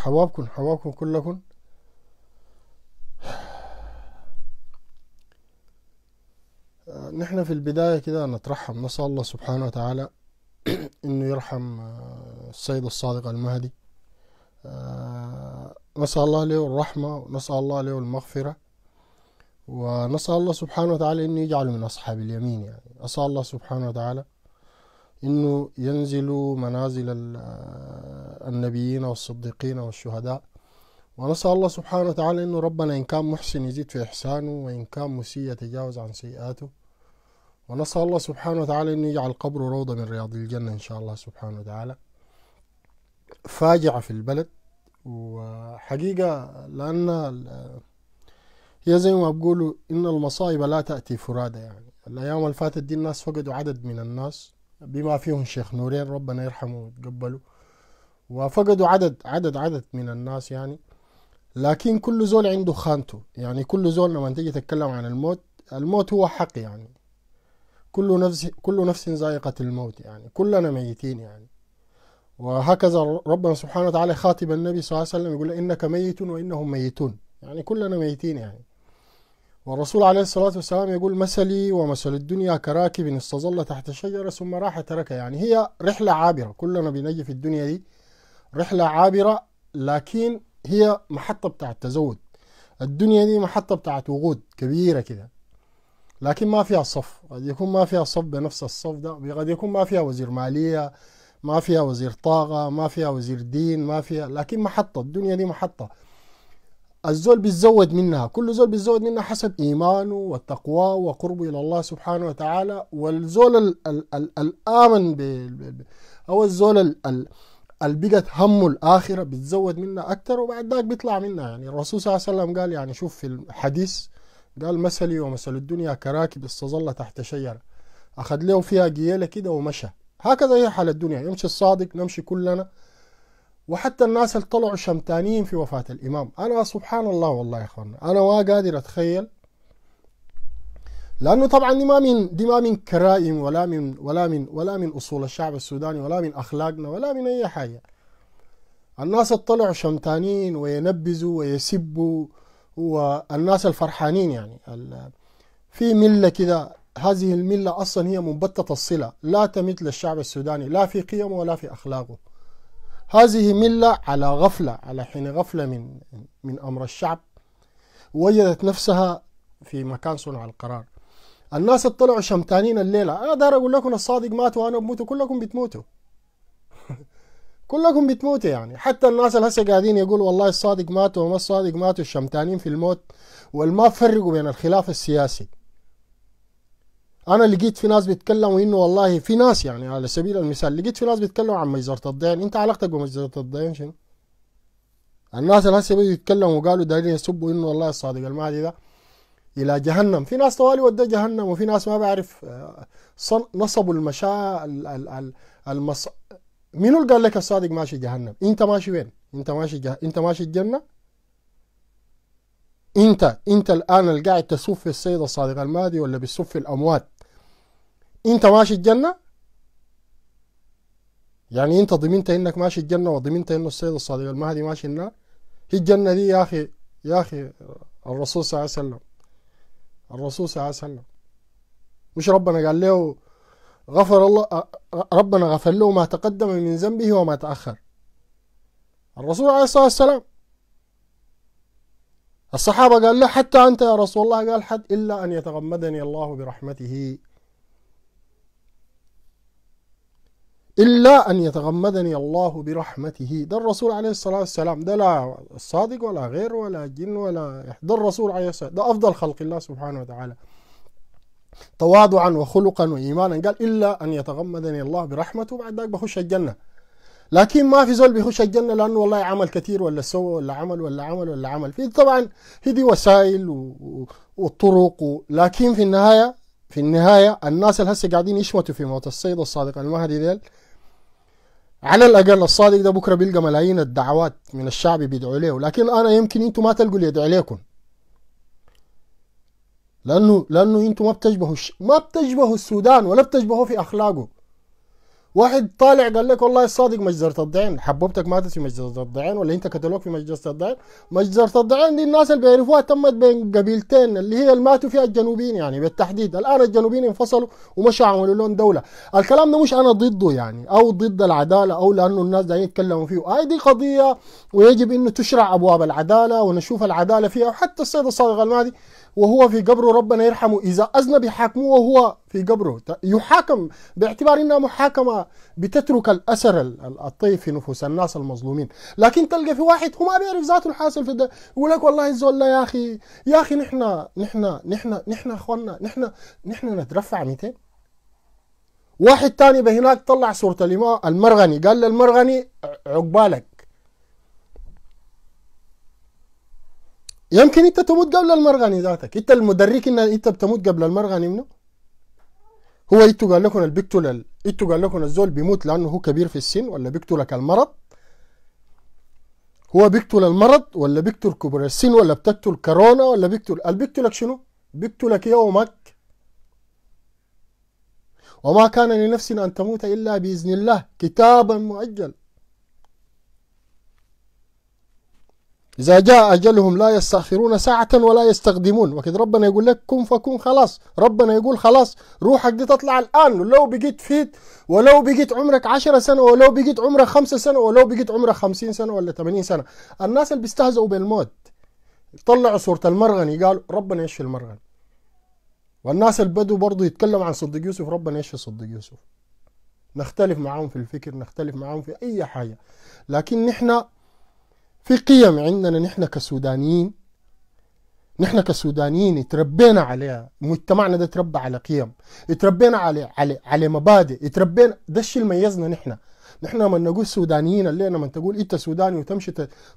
حوابكم حوابكم كلكم آه، نحن في البداية كده نترحم نسأل الله سبحانه وتعالى إنه يرحم آه، السيد الصادق المهدي آه، نسأل الله له الرحمة ونسأل الله له المغفرة ونسأل الله سبحانه وتعالى إنه يجعله من أصحاب اليمين يعني أسأل الله سبحانه وتعالى انه ينزلوا منازل النبيين والصديقين والشهداء ونسال الله سبحانه وتعالى انه ربنا ان كان محسن يزيد في احسانه وان كان مسيء يتجاوز عن سيئاته ونسال الله سبحانه وتعالى انه يجعل قبره روضه من رياض الجنه ان شاء الله سبحانه وتعالى فاجعه في البلد وحقيقه لان هي زي ما بقولوا ان المصائب لا تاتي فرادى يعني الايام اللي فاتت دي الناس فقدوا عدد من الناس بما فيهم الشيخ نورين ربنا يرحمه ويتقبله وفقدوا عدد عدد عدد من الناس يعني لكن كل زول عنده خانته يعني كل زول لما تيجي تتكلم عن الموت الموت هو حق يعني كل نفس كل نفس ذائقة الموت يعني كلنا ميتين يعني وهكذا ربنا سبحانه وتعالى خاطب النبي صلى الله عليه وسلم يقول إنك ميت وإنهم ميتون يعني كلنا ميتين يعني والرسول عليه الصلاة والسلام يقول مثلي ومثل الدنيا كراكب استظل تحت شجرة ثم راح تركها يعني هي رحلة عابرة كلنا بنجي في الدنيا دي رحلة عابرة لكن هي محطة بتاعت تزود الدنيا دي محطة بتاعت وقود كبيرة كده لكن ما فيها صف قد يكون ما فيها صف بنفس الصف ده قد يكون ما فيها وزير مالية ما فيها وزير طاقة ما فيها وزير دين ما فيها لكن محطة الدنيا دي محطة الزول بيتزود منها كل زول بيتزود منها حسب إيمانه والتقوى وقربه إلى الله سبحانه وتعالى والزول الآمن أو الزول اللي بقت البقت همه الآخرة بيتزود منها أكثر وبعد ذاك بيطلع منها يعني الرسول صلى الله عليه وسلم قال يعني شوف في الحديث قال مثلي ومثل الدنيا كراكب استظل تحت شجرة أخذ له فيها قيلة كده ومشى هكذا هي حال الدنيا يمشي الصادق نمشي كلنا وحتى الناس اللي طلعوا شمتانين في وفاة الإمام أنا سبحان الله والله يا أخوانا أنا ما قادر أتخيل لأنه طبعا دي ما من دي ما من كرائم ولا من ولا من ولا من أصول الشعب السوداني ولا من أخلاقنا ولا من أي حاجة الناس طلعوا شمتانين وينبزوا ويسبوا والناس الفرحانين يعني في ملة كده هذه الملة أصلا هي منبتة الصلة لا تمت للشعب السوداني لا في قيمه ولا في أخلاقه هذه ملة على غفلة على حين غفلة من من أمر الشعب وجدت نفسها في مكان صنع القرار الناس اطلعوا شمتانين الليلة أنا داير أقول لكم الصادق مات وأنا بموت كلكم بتموتوا كلكم بتموتوا يعني حتى الناس هسه قاعدين يقولوا والله الصادق مات وما الصادق ماتوا الشمتانين في الموت والما فرقوا بين الخلاف السياسي انا لقيت في ناس بيتكلموا انه والله في ناس يعني على سبيل المثال لقيت في ناس بيتكلموا عن مجزره الضيان انت علاقتك بمجزره الضيان شنو؟ الناس اللي هسه بيتكلموا وقالوا دايرين يسبوا انه والله الصادق المهدي ده الى جهنم في ناس طوالي ودى جهنم وفي ناس ما بعرف آه، نصبوا المشا المص... منو اللي قال لك الصادق ماشي جهنم انت ماشي وين انت ماشي جه... انت ماشي الجنه انت انت الان اللي قاعد تسوف في السيد الصادق المهدي ولا بتسوف في الاموات انت ماشي الجنه يعني انت ضمنت انك ماشي الجنه وضمنت انه السيد الصادق المهدي ماشي النار هي الجنه دي يا اخي يا اخي الرسول صلى الله عليه وسلم الرسول صلى الله عليه وسلم مش ربنا قال له غفر الله ربنا غفر له ما تقدم من ذنبه وما تاخر الرسول عليه الصلاه والسلام الصحابة قال له حتى أنت يا رسول الله قال حد إلا أن يتغمدني الله برحمته إلا أن يتغمدني الله برحمته ده الرسول عليه الصلاة والسلام ده لا الصادق ولا غير ولا جن ولا ده الرسول عليه الصلاة ده أفضل خلق الله سبحانه وتعالى تواضعا وخلقا وإيمانا قال إلا أن يتغمدني الله برحمته بعد ذلك بخش الجنة لكن ما في زول بيخش الجنه لانه والله عمل كثير ولا سوى ولا عمل ولا عمل ولا عمل في طبعا هي دي وسائل والطرق و... لكن في النهايه في النهايه الناس اللي هسه قاعدين يشمتوا في موت السيد الصادق المهدي ديل على الاقل الصادق ده بكره بيلقى ملايين الدعوات من الشعب بيدعوا له لكن انا يمكن انتم ما تلقوا اللي يدعي لكم لانه لانه انتم ما بتشبهوا ما بتشبهوا السودان ولا بتشبهوا في اخلاقه واحد طالع قال لك والله الصادق مجزرة الضعين حبوبتك ماتت في مجزرة الضعين ولا انت قتلوك في مجزرة الضعين مجزرة الضعين دي الناس اللي بيعرفوها تمت بين قبيلتين اللي هي اللي ماتوا فيها الجنوبيين يعني بالتحديد الان الجنوبيين انفصلوا ومشوا عملوا لهم دولة الكلام ده مش انا ضده يعني او ضد العدالة او لانه الناس دايرين يتكلموا فيه هاي دي قضية ويجب انه تشرع ابواب العدالة ونشوف العدالة فيها وحتى السيد الصادق المهدي وهو في قبره ربنا يرحمه إذا أذنب يحاكمه وهو في قبره يحاكم باعتبار أنها محاكمة بتترك الأثر الطيب في نفوس الناس المظلومين لكن تلقى في واحد هو ما بيعرف ذاته الحاصل في ده يقول لك والله الزول يا أخي يا أخي نحن نحن نحن نحن أخواننا نحن نحن نترفع 200 واحد تاني بهناك طلع صورة المرغني قال للمرغني عقبالك يمكن انت تموت قبل المرغني ذاتك انت المدرك ان انت بتموت قبل المرغني منه هو انتوا قال لكم اللي بيقتل انتوا قال لكم الزول بيموت لانه هو كبير في السن ولا بيقتلك المرض هو بيقتل المرض ولا بيقتل كبر السن ولا بتقتل كورونا ولا بيقتل بيقتلك شنو بيقتلك يومك وما كان لنفس ان تموت الا باذن الله كتابا مؤجل إذا جاء أجلهم لا يستأخرون ساعة ولا يستقدمون وكذا ربنا يقول لك كن فكن خلاص ربنا يقول خلاص روحك دي تطلع الآن ولو بقيت فيت ولو بقيت عمرك عشرة سنة ولو بقيت عمرك خمسة سنة ولو بقيت عمرك خمسين سنة ولا ثمانين سنة الناس اللي بيستهزئوا بالموت طلعوا صورة المرغني قالوا ربنا يشفي المرغني والناس اللي بدوا برضه يتكلم عن صديق يوسف ربنا يشفي صديق يوسف نختلف معاهم في الفكر نختلف معاهم في أي حاجة لكن نحن في قيم عندنا نحن كسودانيين نحن كسودانيين تربينا عليها مجتمعنا ده تربى على قيم تربينا على على على مبادئ تربينا ده الشيء اللي ميزنا نحن نحن لما نقول سودانيين اللي لما تقول انت سوداني وتمشي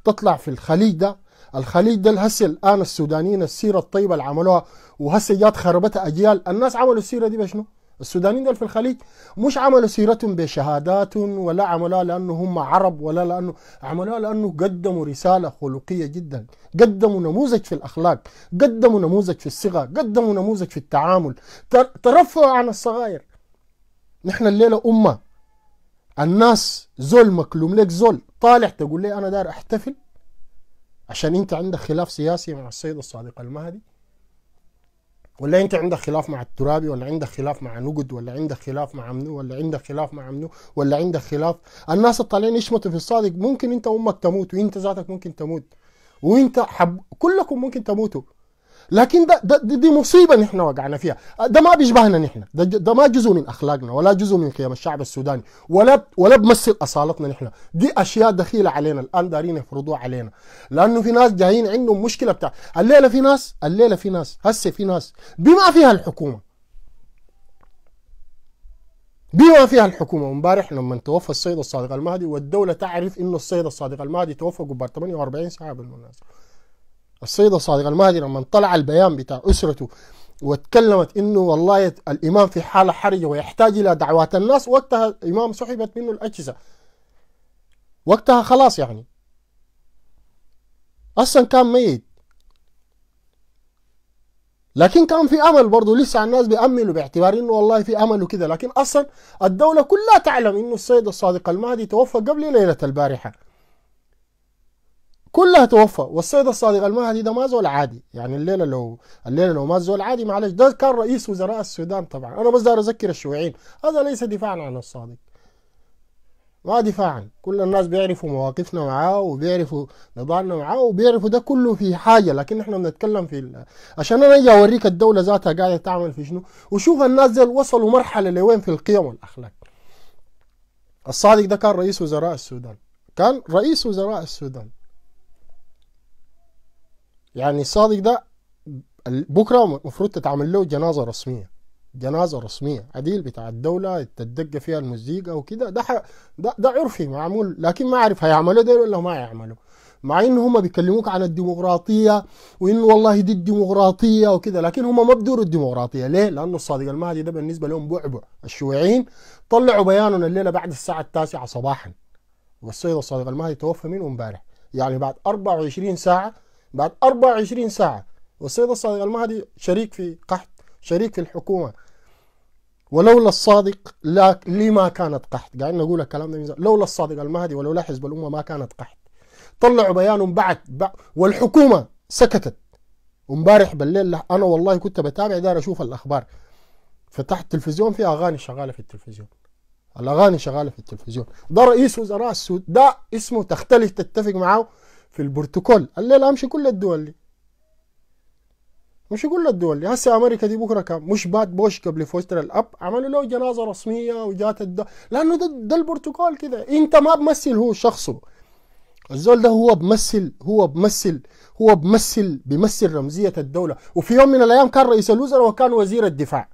تطلع في الخليج ده الخليج ده هسه الان السودانيين السيره الطيبه اللي عملوها وهسه جات خربتها اجيال الناس عملوا السيره دي بشنو؟ السودانيين دول في الخليج مش عملوا سيرتهم بشهادات ولا عملوها لانه هم عرب ولا لانه عملوها لانه قدموا رساله خلقيه جدا قدموا نموذج في الاخلاق قدموا نموذج في الصغة قدموا نموذج في التعامل ترفعوا عن الصغائر نحن الليله امه الناس زول مكلوم لك زول طالع تقول لي انا داير احتفل عشان انت عندك خلاف سياسي مع السيد الصادق المهدي ولا انت عندك خلاف مع الترابي ولا عندك خلاف مع نقد ولا عندك خلاف مع منو ولا عندك خلاف مع منو ولا عندك خلاف الناس الطالعين يشمتوا في الصادق ممكن انت وامك تموت وانت ذاتك ممكن تموت وانت حب كلكم ممكن تموتوا لكن ده, ده دي مصيبه نحن وقعنا فيها ده ما بيشبهنا نحن ده, ده ما جزء من اخلاقنا ولا جزء من قيم الشعب السوداني ولا ولا بمثل اصالتنا نحن دي اشياء دخيله علينا الان دارين يفرضوها علينا لانه في ناس جايين عندهم مشكله بتاع الليله في ناس الليله في ناس هسه في ناس بما فيها الحكومه بما فيها الحكومه امبارح لما توفى السيد الصادق المهدي والدوله تعرف انه السيد الصادق المهدي توفى قبل 48 ساعه بالمناسبه السيدة صادقة المهدي لما طلع البيان بتاع أسرته واتكلمت انه والله الامام في حاله حرجه ويحتاج الى دعوات الناس وقتها الامام سحبت منه الاجهزه وقتها خلاص يعني اصلا كان ميت لكن كان في امل برضه لسه الناس بيأملوا باعتبار انه والله في امل وكذا لكن اصلا الدوله كلها تعلم انه السيد الصادق المهدي توفى قبل ليله البارحه كلها توفى والسيد الصادق المهدي ده ما زول عادي يعني الليله لو الليله لو ما زول عادي معلش ده كان رئيس وزراء السودان طبعا انا بس داير اذكر الشيوعيين هذا ليس دفاعا عن الصادق ما دفاعا كل الناس بيعرفوا مواقفنا معاه وبيعرفوا نضالنا معاه وبيعرفوا ده كله في حاجه لكن احنا بنتكلم في عشان انا اجي اوريك الدوله ذاتها قاعده تعمل في شنو وشوف الناس دي وصلوا مرحله لوين في القيم والاخلاق الصادق ده كان رئيس وزراء السودان كان رئيس وزراء السودان يعني الصادق ده بكره المفروض تتعمل له جنازه رسميه جنازه رسميه عديل بتاع الدوله تدق فيها المزيكا وكده ده, ده ده عرفي معمول لكن ما اعرف هيعملوا ده ولا ما يعملوا مع ان هم بيكلموك عن الديمقراطيه وان والله دي الديمقراطيه وكده لكن هم ما بدوروا الديمقراطيه ليه؟ لانه الصادق المهدي ده بالنسبه لهم بعبع الشيوعيين طلعوا بيانهم الليله بعد الساعه التاسعه صباحا والسيد الصادق المهدي توفى منه امبارح يعني بعد 24 ساعه بعد 24 ساعة والسيد الصادق المهدي شريك في قحط شريك في الحكومة ولولا الصادق لا لما كانت قحط قاعدين نقول الكلام ده لولا الصادق المهدي ولولا حزب الأمة ما كانت قحط طلعوا بيان بعد, والحكومة سكتت ومبارح بالليل أنا والله كنت بتابع دار أشوف الأخبار فتحت التلفزيون في أغاني شغالة في التلفزيون الاغاني شغاله في التلفزيون ده رئيس وزراء السود ده اسمه تختلف تتفق معاه في البروتوكول لا مش كل الدول دي مش كل الدول دي هسه امريكا دي بكره كان مش بات بوش قبل فوستر الاب عملوا له جنازه رسميه وجات الد... لانه ده, ده البروتوكول كده انت ما بمثل هو شخصه الزول ده هو بمثل هو بمثل هو بمثل بمثل رمزيه الدوله وفي يوم من الايام كان رئيس الوزراء وكان وزير الدفاع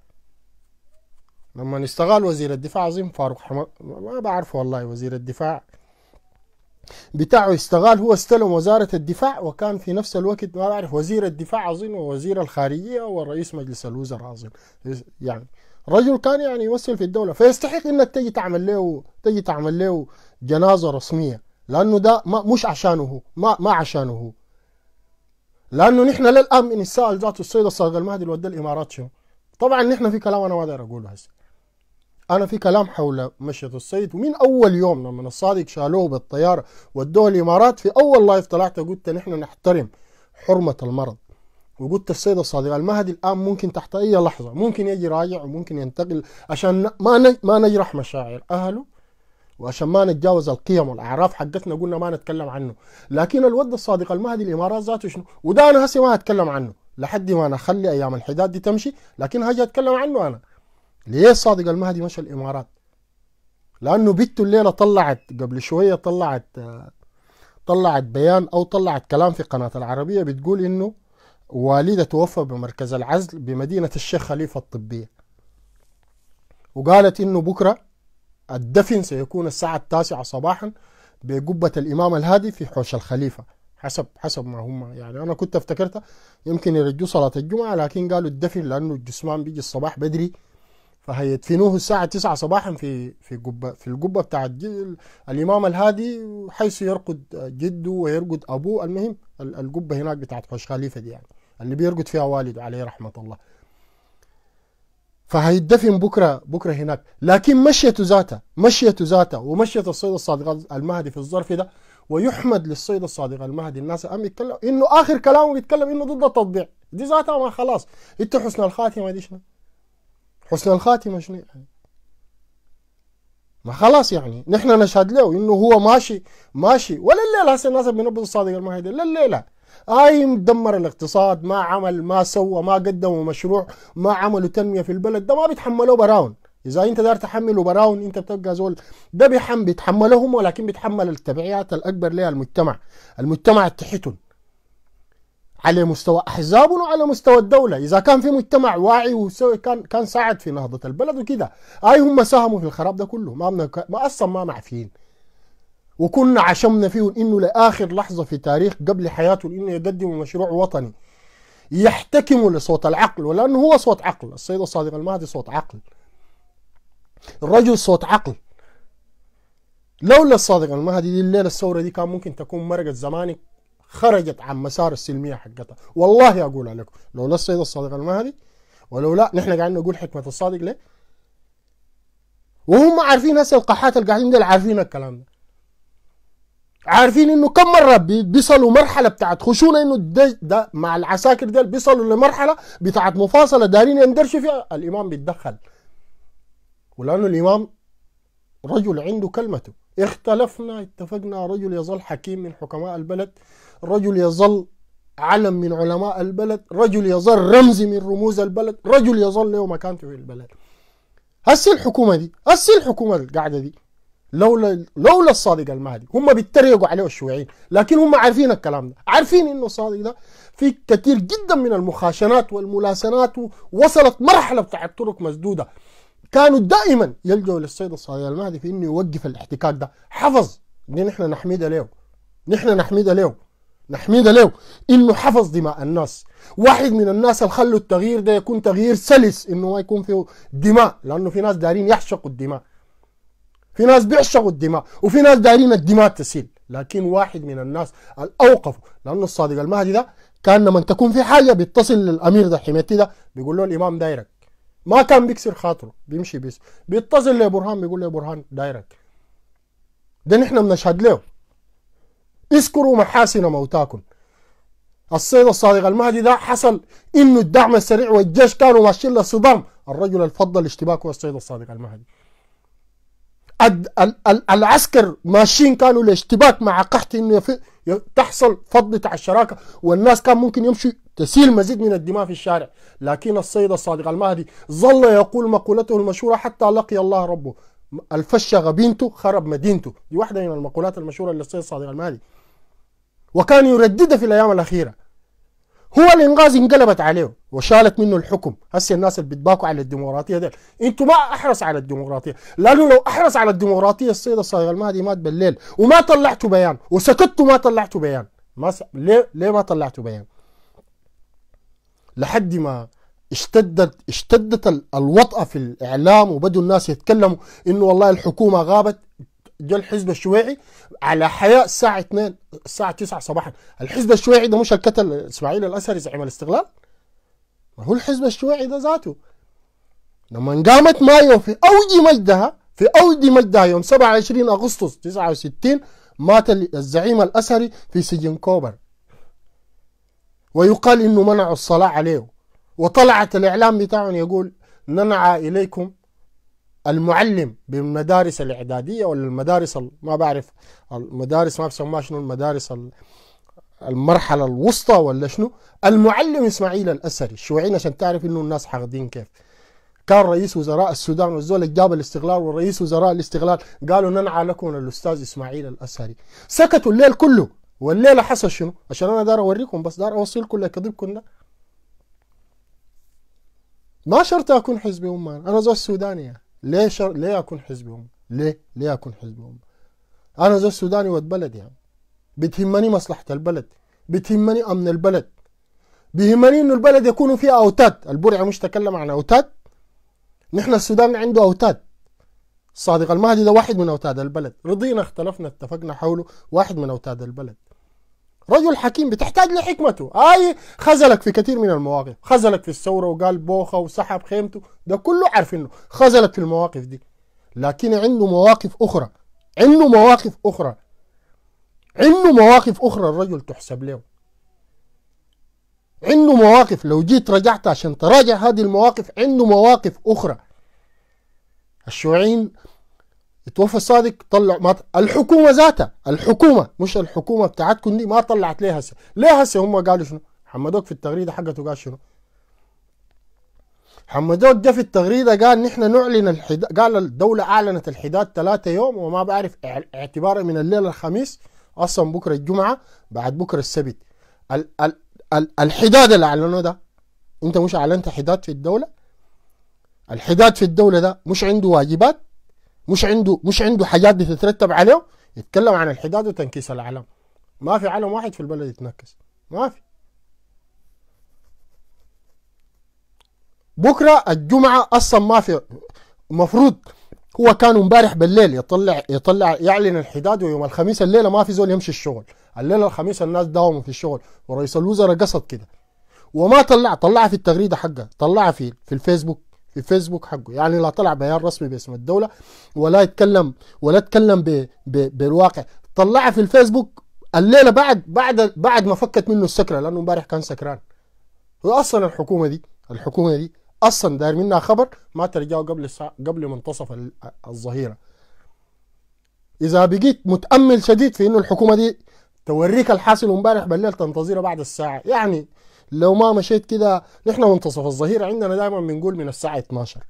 لما استغال وزير الدفاع عظيم فاروق حمد ما بعرف والله وزير الدفاع بتاعه استغال هو استلم وزارة الدفاع وكان في نفس الوقت ما بعرف وزير الدفاع أظن ووزير الخارجية ورئيس مجلس الوزراء أظن يعني رجل كان يعني يمثل في الدولة فيستحق إنك تجي تعمل له تجي تعمل له جنازة رسمية لأنه ده ما مش عشانه هو ما ما عشانه هو لأنه نحن للآن السائل ذاته السيد الصادق المهدي اللي ودى الإمارات شو طبعا نحن في كلام أنا ما أقدر أقوله هسه انا في كلام حول مشية الصيد ومن اول يوم لما الصادق شالوه بالطياره ودوه الامارات في اول لايف طلعت قلت نحن نحترم حرمه المرض وقلت السيد الصادق المهدي الان ممكن تحت اي لحظه ممكن يجي راجع وممكن ينتقل عشان ما ما نجرح مشاعر اهله وعشان ما نتجاوز القيم والاعراف حقتنا قلنا ما نتكلم عنه لكن الود الصادق المهدي الامارات ذاته شنو وده انا هسه ما اتكلم عنه لحد ما انا اخلي ايام الحداد دي تمشي لكن هاجي اتكلم عنه انا ليه صادق المهدي مشى الامارات لانه بنته الليله طلعت قبل شويه طلعت طلعت بيان او طلعت كلام في قناه العربيه بتقول انه والده توفى بمركز العزل بمدينه الشيخ خليفه الطبيه وقالت انه بكره الدفن سيكون الساعه التاسعه صباحا بقبه الامام الهادي في حوش الخليفه حسب حسب ما هم يعني انا كنت افتكرتها يمكن يرجوا صلاه الجمعه لكن قالوا الدفن لانه الجثمان بيجي الصباح بدري فهيدفنوه الساعة 9 صباحا في في الجبة في الجبة بتاعت الإمام الهادي حيث يرقد جده ويرقد أبوه المهم الجبة هناك بتاعت حوش خليفة دي يعني اللي بيرقد فيها والده عليه رحمة الله فهيدفن بكرة بكرة هناك لكن مشيته ذاته مشيته ذاته ومشيت الصيد الصادق المهدي في الظرف ده ويحمد للصيد الصادق المهدي الناس قام يتكلم انه اخر كلامه بيتكلم انه ضد التطبيع دي ذاتها ما خلاص انت حسن الخاتمه دي شنو حسن الخاتمة شنو يعني ما خلاص يعني نحن نشهد له انه هو ماشي ماشي ولا الليله هسه الناس بينبذوا الصادق المهدي لا الليله اي مدمر الاقتصاد ما عمل ما سوى ما قدموا مشروع ما عملوا تنميه في البلد ده ما بيتحملوا براون اذا انت دار تحمله براون انت بتبقى زول ده بيحم بيتحملهم ولكن بيتحمل التبعيات الاكبر للمجتمع المجتمع المجتمع تحتهم على مستوى احزاب وعلى مستوى الدوله اذا كان في مجتمع واعي وسوي كان كان ساعد في نهضه البلد وكذا اي هم ساهموا في الخراب ده كله ما منك... ما اصلا ما معفيين وكنا عشمنا فيه انه لاخر لحظه في تاريخ قبل حياته انه يقدم مشروع وطني يحتكم لصوت العقل ولانه هو صوت عقل السيد الصادق المهدي صوت عقل الرجل صوت عقل لولا الصادق المهدي دي الليله الثوره دي كان ممكن تكون مرقت زمانك خرجت عن مسار السلميه حقتها والله اقولها لكم لولا السيد الصادق المهدي ولولا نحن قاعدين نقول حكمه الصادق ليه؟ وهم عارفين هسه القحات اللي قاعدين دول عارفين الكلام ده عارفين انه كم مره بيصلوا مرحله بتاعت خشونه انه ده, ده مع العساكر ديل بيصلوا لمرحله بتاعت مفاصله دارين يندرشوا فيها الامام بيتدخل ولانه الامام رجل عنده كلمته اختلفنا اتفقنا رجل يظل حكيم من حكماء البلد رجل يظل علم من علماء البلد رجل يظل رمز من رموز البلد رجل يظل له مكانته في البلد هسي الحكومة دي هسي الحكومة القاعدة دي لولا لولا الصادق المهدي هم بيتريقوا عليه الشيوعيين لكن هم عارفين الكلام ده عارفين انه الصادق ده في كثير جدا من المخاشنات والملاسنات وصلت مرحله بتاعت طرق مسدوده كانوا دائما يلجوا للسيد الصادق المهدي في انه يوقف الاحتكاك ده حفظ ان نحن نحميده له نحن نحميده له نحمد له انه حفظ دماء الناس واحد من الناس اللي خلوا التغيير ده يكون تغيير سلس انه ما يكون فيه دماء لانه في ناس دايرين يعشقوا الدماء في ناس بيعشقوا الدماء وفي ناس دايرين الدماء تسيل لكن واحد من الناس الاوقف لانه الصادق المهدي ده كان لما تكون في حاجه بيتصل للامير ده حميتي ده بيقول له الامام دايرك ما كان بيكسر خاطره بيمشي بس بيتصل لبرهان بيقول له برهان دايرك ده نحن بنشهد له اذكروا محاسن موتاكم السيد الصادق المهدي ده حصل انه الدعم السريع والجيش كانوا ماشيين للصدام الرجل الفضل اشتباكه هو السيد الصادق المهدي العسكر ماشيين كانوا لاشتباك مع قحط انه تحصل فضة على الشراكه والناس كان ممكن يمشي تسيل مزيد من الدماء في الشارع لكن السيد الصادق المهدي ظل يقول مقولته المشهوره حتى لقي الله ربه الفشه غبينته خرب مدينته دي واحده من المقولات المشهوره للسيد الصادق المهدي وكان يرددها في الايام الاخيره هو الانغاز انقلبت عليه وشالت منه الحكم هسه الناس اللي بتباكوا على الديمقراطيه ديل انتوا ما احرص على الديمقراطيه لانه لو احرص على الديمقراطيه السيد الصايغ المهدي مات بالليل وما طلعتوا بيان وسكتوا ما طلعتوا بيان ما س... ليه ليه ما طلعتوا بيان لحد ما اشتدت اشتدت الوطأة في الإعلام وبدوا الناس يتكلموا إنه والله الحكومة غابت جه الحزب الشيوعي على حياء الساعه 2 الساعه 9 صباحا الحزب الشيوعي ده مش الكتل اسماعيل الاسري زعيم الاستغلال ما هو الحزب الشيوعي ده ذاته لما قامت مايو في اوج مجدها في اوج مجدها يوم 27 اغسطس 69 مات الزعيم الاسري في سجن كوبر ويقال انه منعوا الصلاه عليه وطلعت الاعلام بتاعهم يقول ننعى اليكم المعلم بالمدارس الاعداديه ولا المدارس ما بعرف المدارس ما بسموها شنو المدارس المرحله الوسطى ولا شنو المعلم اسماعيل الاسري الشيوعيين عشان تعرف انه الناس حاقدين كيف كان رئيس وزراء السودان والزول جاب الاستغلال ورئيس وزراء الاستغلال قالوا ننعى لكم الاستاذ اسماعيل الاسري سكتوا الليل كله والليله حصل شنو عشان انا دار اوريكم بس دار اوصلكم لكذبكم ده ما شرط اكون حزبي امان انا زول سوداني يعني. ليه شر... ليه اكون حزب ليه؟ ليه اكون حزب انا زي سوداني ود بلدي يعني. بتهمني مصلحه البلد، بتهمني امن البلد. بيهمني انه البلد يكون فيها اوتاد، البرع مش تكلم عن اوتاد. نحن السودان عنده اوتاد. صادق المهدي ده واحد من اوتاد البلد، رضينا اختلفنا اتفقنا حوله واحد من اوتاد البلد. رجل حكيم بتحتاج لحكمته هاي خذلك في كثير من المواقف خذلك في الثورة وقال بوخة وسحب خيمته ده كله عارفينه خذلك في المواقف دي لكن عنده مواقف أخرى عنده مواقف أخرى عنده مواقف أخرى الرجل تحسب له عنده مواقف لو جيت رجعت عشان تراجع هذه المواقف عنده مواقف أخرى الشيوعيين اتوفى الصادق طلع ما الحكومه ذاتها الحكومه مش الحكومه بتاعتكم دي ما طلعت ليه هسه ليه هسه هم قالوا شنو حمدوك في التغريده حقته قال شنو حمدوك جه في التغريده قال نحن نعلن الحد... قال الدوله اعلنت الحداد ثلاثة يوم وما بعرف اعتبارا من الليله الخميس اصلا بكره الجمعه بعد بكره السبت ال ال ال الحداد اللي اعلنوه ده انت مش اعلنت حداد في الدوله الحداد في الدوله ده مش عنده واجبات مش عنده مش عنده حاجات بتترتب عليه يتكلم عن الحداد وتنكيس العلم ما في علم واحد في البلد يتنكس ما في بكره الجمعه اصلا ما في المفروض هو كان امبارح بالليل يطلع يطلع يعلن الحداد ويوم الخميس الليله ما في زول يمشي الشغل الليله الخميس الناس داوموا في الشغل ورئيس الوزراء قصد كده وما طلع طلعها في التغريده حقه طلعها في في الفيسبوك الفيسبوك حقه يعني لا طلع بيان رسمي باسم الدوله ولا يتكلم ولا يتكلم بالواقع طلعها في الفيسبوك الليله بعد بعد بعد ما فكت منه السكره لانه امبارح كان سكران واصلا الحكومه دي الحكومه دي اصلا داير منها خبر ما ترجعه قبل الساعه قبل منتصف الظهيره اذا بقيت متامل شديد في انه الحكومه دي توريك الحاصل امبارح بالليل تنتظره بعد الساعه يعني لو ما مشيت كده نحن منتصف الظهير عندنا دائما بنقول من الساعة 12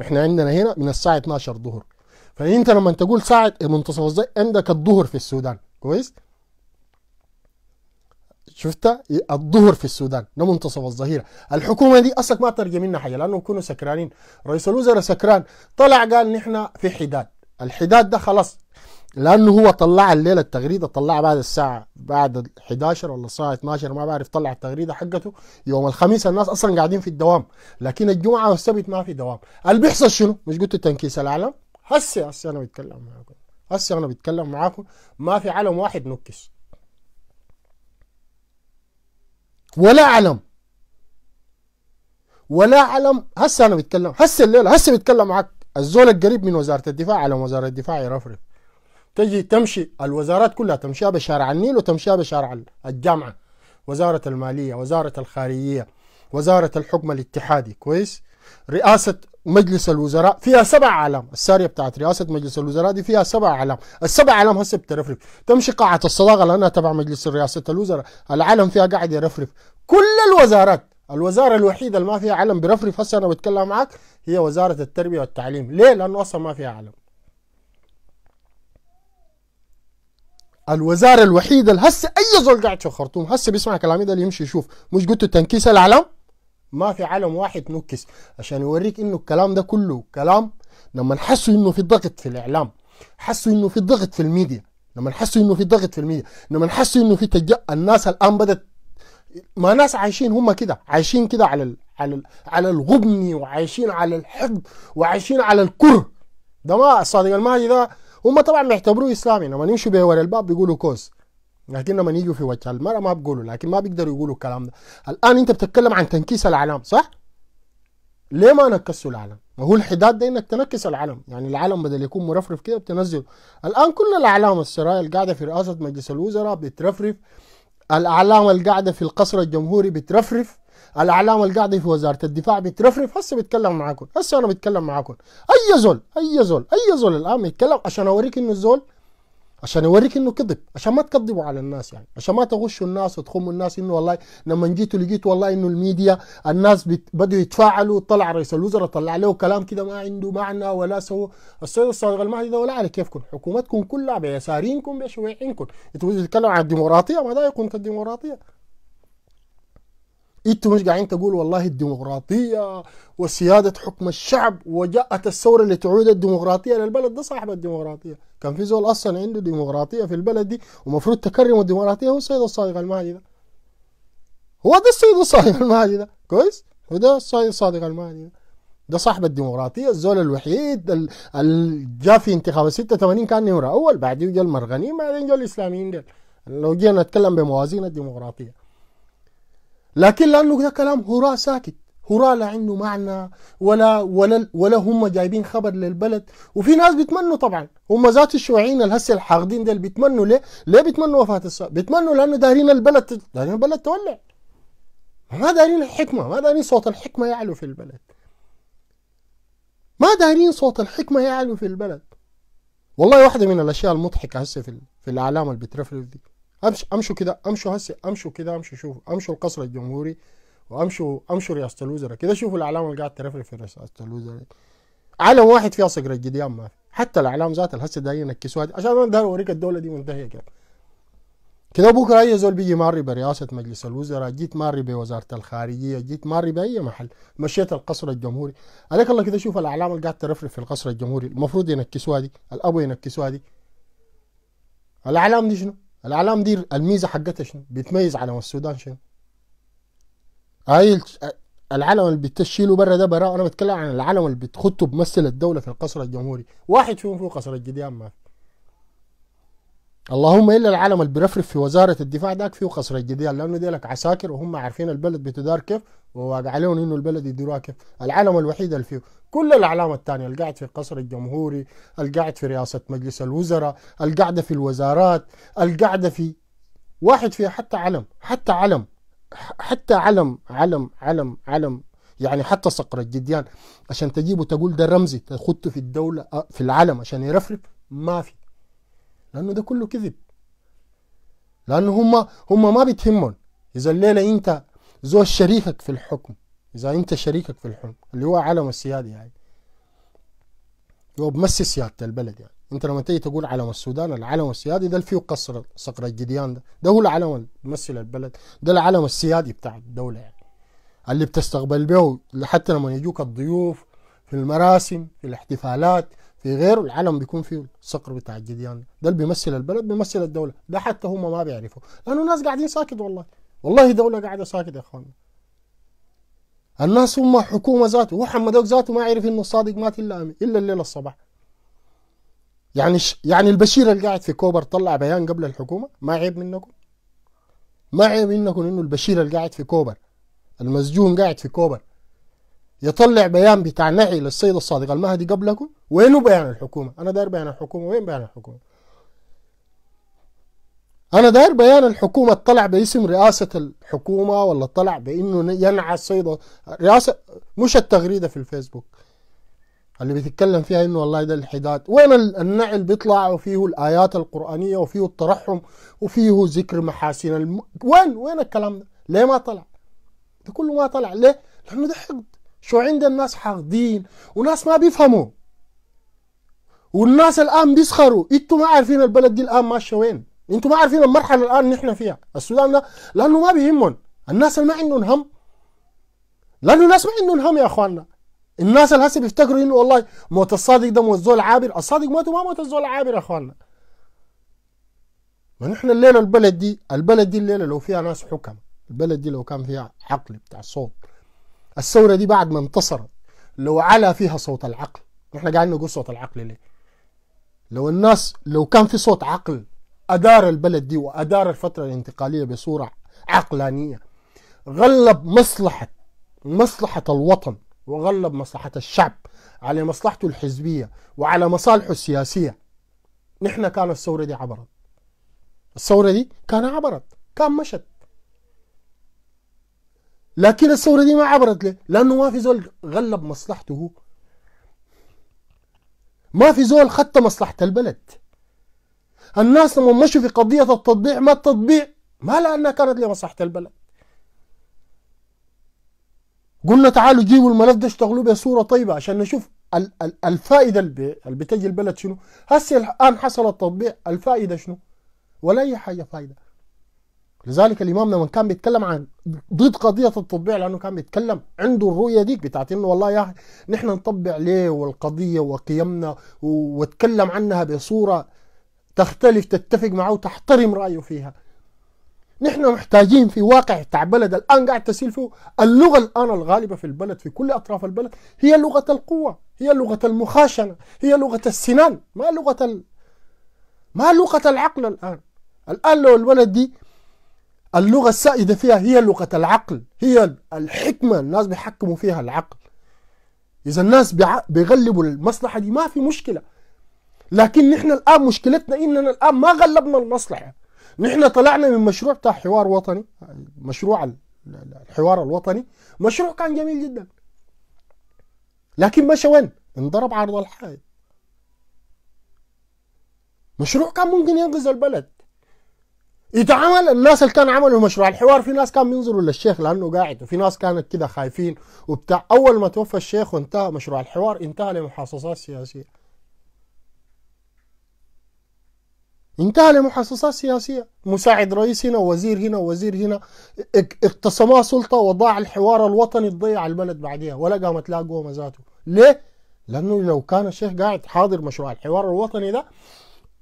احنا عندنا هنا من الساعة 12 ظهر فانت لما تقول ساعة منتصف الظهير عندك الظهر في السودان كويس شفتها الظهر في السودان ده منتصف الظهيره الحكومه دي اصلا ما ترجم لنا حاجه لانه كانوا سكرانين رئيس الوزراء سكران طلع قال نحن في حداد الحداد ده خلاص لانه هو طلع الليله التغريده طلع بعد الساعه بعد 11 ولا الساعه 12 ما بعرف طلع التغريده حقته يوم الخميس الناس اصلا قاعدين في الدوام لكن الجمعه والسبت ما في دوام اللي بيحصل شنو مش قلت تنكيس العالم هسه هسه انا بتكلم معاكم هسه انا بتكلم معاكم ما في علم واحد نكس ولا علم ولا علم هسه انا بتكلم هسه الليله هسه بتكلم معاك الزول القريب من وزاره الدفاع على وزاره الدفاع يرفرف تجي تمشي الوزارات كلها تمشيها بشارع النيل وتمشيها بشارع الجامعة وزارة المالية وزارة الخارجية وزارة الحكم الاتحادي كويس رئاسة مجلس الوزراء فيها سبع اعلام الساريه بتاعت رئاسه مجلس الوزراء دي فيها سبع اعلام السبع اعلام هسه بترفرف تمشي قاعه الصداقه لانها تبع مجلس رئاسه الوزراء العلم فيها قاعد يرفرف كل الوزارات الوزاره الوحيده اللي ما فيها علم برفرف هسه انا بتكلم معك هي وزاره التربيه والتعليم ليه لانه اصلا ما فيها علم الوزاره الوحيده اللي هسه اي زول قاعد في الخرطوم هسه بيسمع كلامي ده اللي يمشي يشوف مش قلت تنكيس العلم ما في علم واحد نكس عشان يوريك انه الكلام ده كله كلام لما حسوا انه في ضغط في الاعلام حسوا انه في ضغط في الميديا لما حسوا انه في ضغط في الميديا لما حسوا انه في تج... الناس الان بدت ما ناس عايشين هم كده عايشين كده على ال... على ال... على الغبن وعايشين على الحقد وعايشين على الكره ده ما الصادق المهدي ده هم طبعا بيعتبروه اسلامي لما يمشوا به ورا الباب بيقولوا كوز لكن لما يجوا في وجه المرأة ما بيقولوا لكن ما بيقدروا يقولوا الكلام ده الآن أنت بتتكلم عن تنكيس الاعلام صح؟ ليه ما نكسوا العلم؟ ما هو الحداد ده انك تنكس العلم، يعني العلم بدل يكون مرفرف كده بتنزله. الان كل الاعلام السرايا القاعده في رئاسه مجلس الوزراء بترفرف، الاعلام القاعده في القصر الجمهوري بترفرف، الاعلام اللي قاعده في وزاره الدفاع بترفرف هسه بيتكلم معاكم هسه انا بتكلم معاكم اي زول اي زول اي زول الان بيتكلم عشان اوريك انه الزول عشان اوريك انه كذب عشان ما تكذبوا على الناس يعني عشان ما تغشوا الناس وتخموا الناس انه والله لما جيتوا لقيت والله انه الميديا الناس بدوا يتفاعلوا طلع رئيس الوزراء طلع له كلام كده ما عنده معنى ولا سوى السيد الصادق المهدي ده ولا على كيفكم حكومتكم كلها بيسارينكم بشويعينكم انتوا بتتكلموا عن الديمقراطيه ما دا يكون كالديمقراطيه انتوا مش قاعدين تقولوا والله الديمقراطيه وسياده حكم الشعب وجاءت الثوره لتعود الديمقراطيه للبلد ده صاحب الديمقراطيه كان في زول اصلا عنده ديمقراطيه في البلد دي ومفروض تكرم الديمقراطيه هو السيد الصادق المهدي ده هو ده السيد الصادق المهدي ده كويس هو ده السيد الصادق المهدي ده ده صاحب الديمقراطية الزول الوحيد اللي جاء في انتخاب 86 كان نمرة أول بعدين جاء المرغني بعدين جاء الإسلاميين لو جينا نتكلم بموازين الديمقراطية لكن لانه ده كلام هراء ساكت هراء لا عنده معنى ولا ولا ولا هم جايبين خبر للبلد وفي ناس بيتمنوا طبعا هم ذات الشيوعيين الهسه الحاقدين دول بيتمنوا ليه؟ ليه بيتمنوا وفاه الصحابه؟ بيتمنوا لانه دايرين البلد دايرين البلد تولع ما دارين الحكمه ما دارين صوت الحكمه يعلو في البلد ما دارين صوت الحكمه يعلو في البلد والله واحده من الاشياء المضحكه هسه في في الاعلام اللي بترفرف دي امشوا امشوا كده امشوا هسه امشوا كده امشوا شوفوا امشوا القصر الجمهوري وامشوا امشوا رئاسه الوزراء كده شوفوا الاعلام اللي قاعد ترفرف في رئاسه الوزراء علم واحد فيها صقر الجديان ما في حتى الاعلام ذاتها هسه دايرين ينكسوها عشان انا داير اوريك الدوله دي منتهيه كده كده بكره اي زول بيجي ماري برئاسه مجلس الوزراء جيت ماري بوزاره الخارجيه جيت ماري باي محل مشيت القصر الجمهوري عليك الله كده شوف الاعلام اللي قاعد ترفرف في القصر الجمهوري المفروض ينكسوها دي الابو ينكسوها دي الاعلام دي شنو الاعلام دي الميزه حقتها شنو بتميز علم السودان شنو هاي العلم اللي بتشيله برا ده برا انا بتكلم عن العلم اللي بتخطه بمثل الدوله في القصر الجمهوري واحد فيهم فوق قصر الجديان ما في اللهم الا العالم اللي بيرفرف في وزاره الدفاع داك فيه قصر الجديان لانه دي لك عساكر وهم عارفين البلد بتدار كيف وواقع عليهم انه البلد يديروها كيف العالم الوحيد اللي فيه كل الاعلام الثانيه القاعد في القصر الجمهوري القاعد في رئاسه مجلس الوزراء القاعده في الوزارات القاعده في واحد فيها حتى علم حتى علم حتى علم علم علم علم يعني حتى صقر الجديان عشان تجيبه تقول ده رمزي تخطه في الدوله آه، في العلم عشان يرفرف ما في لانه ده كله كذب لانه هم هم ما بتهمهم اذا الليله انت زوج شريكك في الحكم اذا انت شريكك في الحكم اللي هو علم السياده يعني هو بمسي سياده البلد يعني انت لما تيجي تقول علم السودان العلم السيادي ده فيه قصر صقر الجديان ده ده هو العلم اللي البلد ده العلم السيادي بتاع الدوله يعني اللي بتستقبل به حتى لما يجوك الضيوف في المراسم في الاحتفالات في غيره العلم بيكون فيه الصقر بتاع الجديان ده اللي بيمثل البلد بيمثل الدوله ده حتى هم ما بيعرفوا لانه الناس قاعدين ساكت والله والله دوله قاعده ساكت يا اخواننا الناس هم حكومه ذاته هو حمدوك ذاته ما يعرف انه الصادق مات الا الا الليله الصباح يعني يعني البشير اللي قاعد في كوبر طلع بيان قبل الحكومه ما عيب منكم ما عيب منكم انه البشير اللي قاعد في كوبر المسجون قاعد في كوبر يطلع بيان بتاع نعي للسيد الصادق المهدي قبلكم وينه بيان الحكومة أنا داير بيان الحكومة وين بيان الحكومة أنا داير بيان الحكومة طلع باسم رئاسة الحكومة ولا طلع بإنه ينعى السيد رئاسة مش التغريدة في الفيسبوك اللي بيتكلم فيها انه والله ده الحداد وين النعي اللي بيطلع وفيه الايات القرانيه وفيه الترحم وفيه ذكر محاسن الم... وين وين الكلام ده؟ ليه ما طلع؟ ده كله ما طلع ليه؟ لانه ده حقد شو عند الناس حاقدين وناس ما بيفهموا والناس الان بيسخروا انتوا ما عارفين البلد دي الان ماشيه وين انتوا ما عارفين المرحله الان نحن فيها السودان لا لانه ما بيهمهم الناس اللي ما عندهم هم لانه الناس ما عندهم هم يا اخواننا الناس اللي هسه بيفتكروا انه والله موت الصادق ده موت زول عابر الصادق موته ما موت الزول عابر يا اخواننا ما نحن الليله البلد دي البلد دي الليله لو فيها ناس حكم البلد دي لو كان فيها عقل بتاع صوت الثوره دي بعد ما انتصرت لو علا فيها صوت العقل احنا قاعدين نقول صوت العقل ليه لو الناس لو كان في صوت عقل ادار البلد دي وادار الفتره الانتقاليه بصوره عقلانيه غلب مصلحه مصلحه الوطن وغلب مصلحه الشعب على مصلحته الحزبيه وعلى مصالحه السياسيه نحن كان الثوره دي عبرت الثوره دي كان عبرت كان مشت لكن الثورة دي ما عبرت ليه؟ لأنه ما في زول غلب مصلحته هو ما في زول خدت مصلحة البلد الناس لما مشوا في قضية التطبيع ما التطبيع ما لأنها كانت لمصلحة البلد قلنا تعالوا جيبوا الملف ده اشتغلوا به صورة طيبة عشان نشوف الفائدة اللي بتجي البلد شنو هسه الآن حصل التطبيع الفائدة شنو ولا أي حاجة فائدة لذلك الامام لما كان بيتكلم عن ضد قضيه التطبيع لانه كان بيتكلم عنده الرؤيه ديك بتاعت انه والله يا نحن نطبع ليه والقضيه وقيمنا واتكلم عنها بصوره تختلف تتفق معه وتحترم رايه فيها نحن محتاجين في واقع تاع بلد الان قاعد تسيل فيه اللغه الان الغالبه في البلد في كل اطراف البلد هي لغه القوه هي لغه المخاشنه هي لغه السنان ما لغه ال... ما لغه العقل الان الان لو الولد دي اللغة السائدة فيها هي لغة العقل هي الحكمة الناس بيحكموا فيها العقل إذا الناس بيغلبوا المصلحة دي ما في مشكلة لكن نحن الآن مشكلتنا إننا الآن ما غلبنا المصلحة نحن طلعنا من مشروع بتاع حوار وطني مشروع الحوار الوطني مشروع كان جميل جدا لكن مشى وين؟ انضرب عرض الحائط مشروع كان ممكن ينقذ البلد يتعامل الناس اللي كان عملوا مشروع الحوار في ناس كان بينظروا للشيخ لانه قاعد وفي ناس كانت كده خايفين وبتاع اول ما توفى الشيخ وانتهى مشروع الحوار انتهى لمحاصصات سياسيه انتهى لمحاصصات سياسيه مساعد رئيس هنا وزير هنا وزير هنا اقتسماه سلطه وضاع الحوار الوطني تضيع البلد بعديها ولا قامت لا قوة ذاته ليه؟ لانه لو كان الشيخ قاعد حاضر مشروع الحوار الوطني ده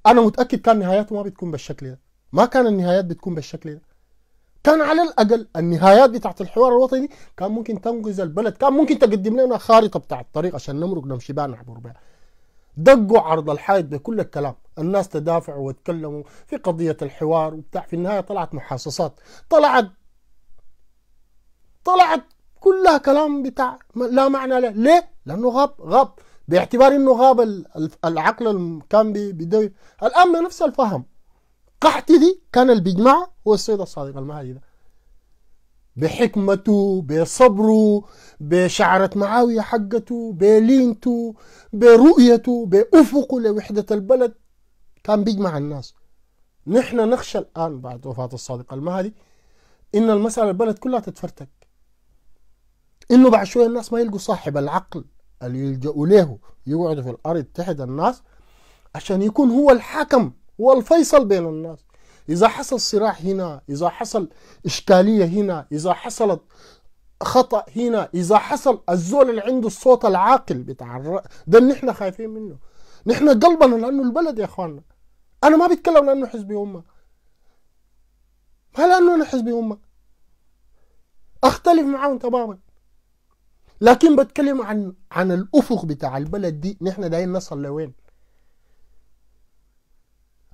انا متاكد كان نهايته ما بتكون بالشكل ده ما كان النهايات بتكون بالشكل ده كان على الاقل النهايات بتاعت الحوار الوطني كان ممكن تنقذ البلد كان ممكن تقدم لنا خارطه بتاع الطريق عشان نمرق نمشي بها نعبر بها دقوا عرض الحائط بكل الكلام الناس تدافعوا وتكلموا في قضية الحوار وبتاع في النهاية طلعت محاصصات طلعت طلعت كلها كلام بتاع لا معنى له ليه؟ لأنه غاب غاب باعتبار أنه غاب العقل كان بيدوي الآن نفس الفهم قحتي دي كان اللي بيجمع هو السيد الصادق المهدي ده بحكمته بصبره بشعرة معاوية حقته بلينته برؤيته بأفقه لوحدة البلد كان بيجمع الناس نحن نخشى الآن بعد وفاة الصادق المهدي إن المسألة البلد كلها تتفرتك إنه بعد شوية الناس ما يلقوا صاحب العقل اللي يلجأوا له يقعدوا في الأرض تحت الناس عشان يكون هو الحكم هو الفيصل بين الناس إذا حصل صراع هنا إذا حصل إشكالية هنا إذا حصلت خطأ هنا إذا حصل الزول اللي عنده الصوت العاقل بتاع ده اللي احنا خايفين منه نحن قلبنا لأنه البلد يا إخواننا أنا ما بتكلم لأنه حزبي أمة ما لأنه أنا حزبي أمة أختلف معاهم تماما لكن بتكلم عن عن الأفق بتاع البلد دي نحن دايرين نصل لوين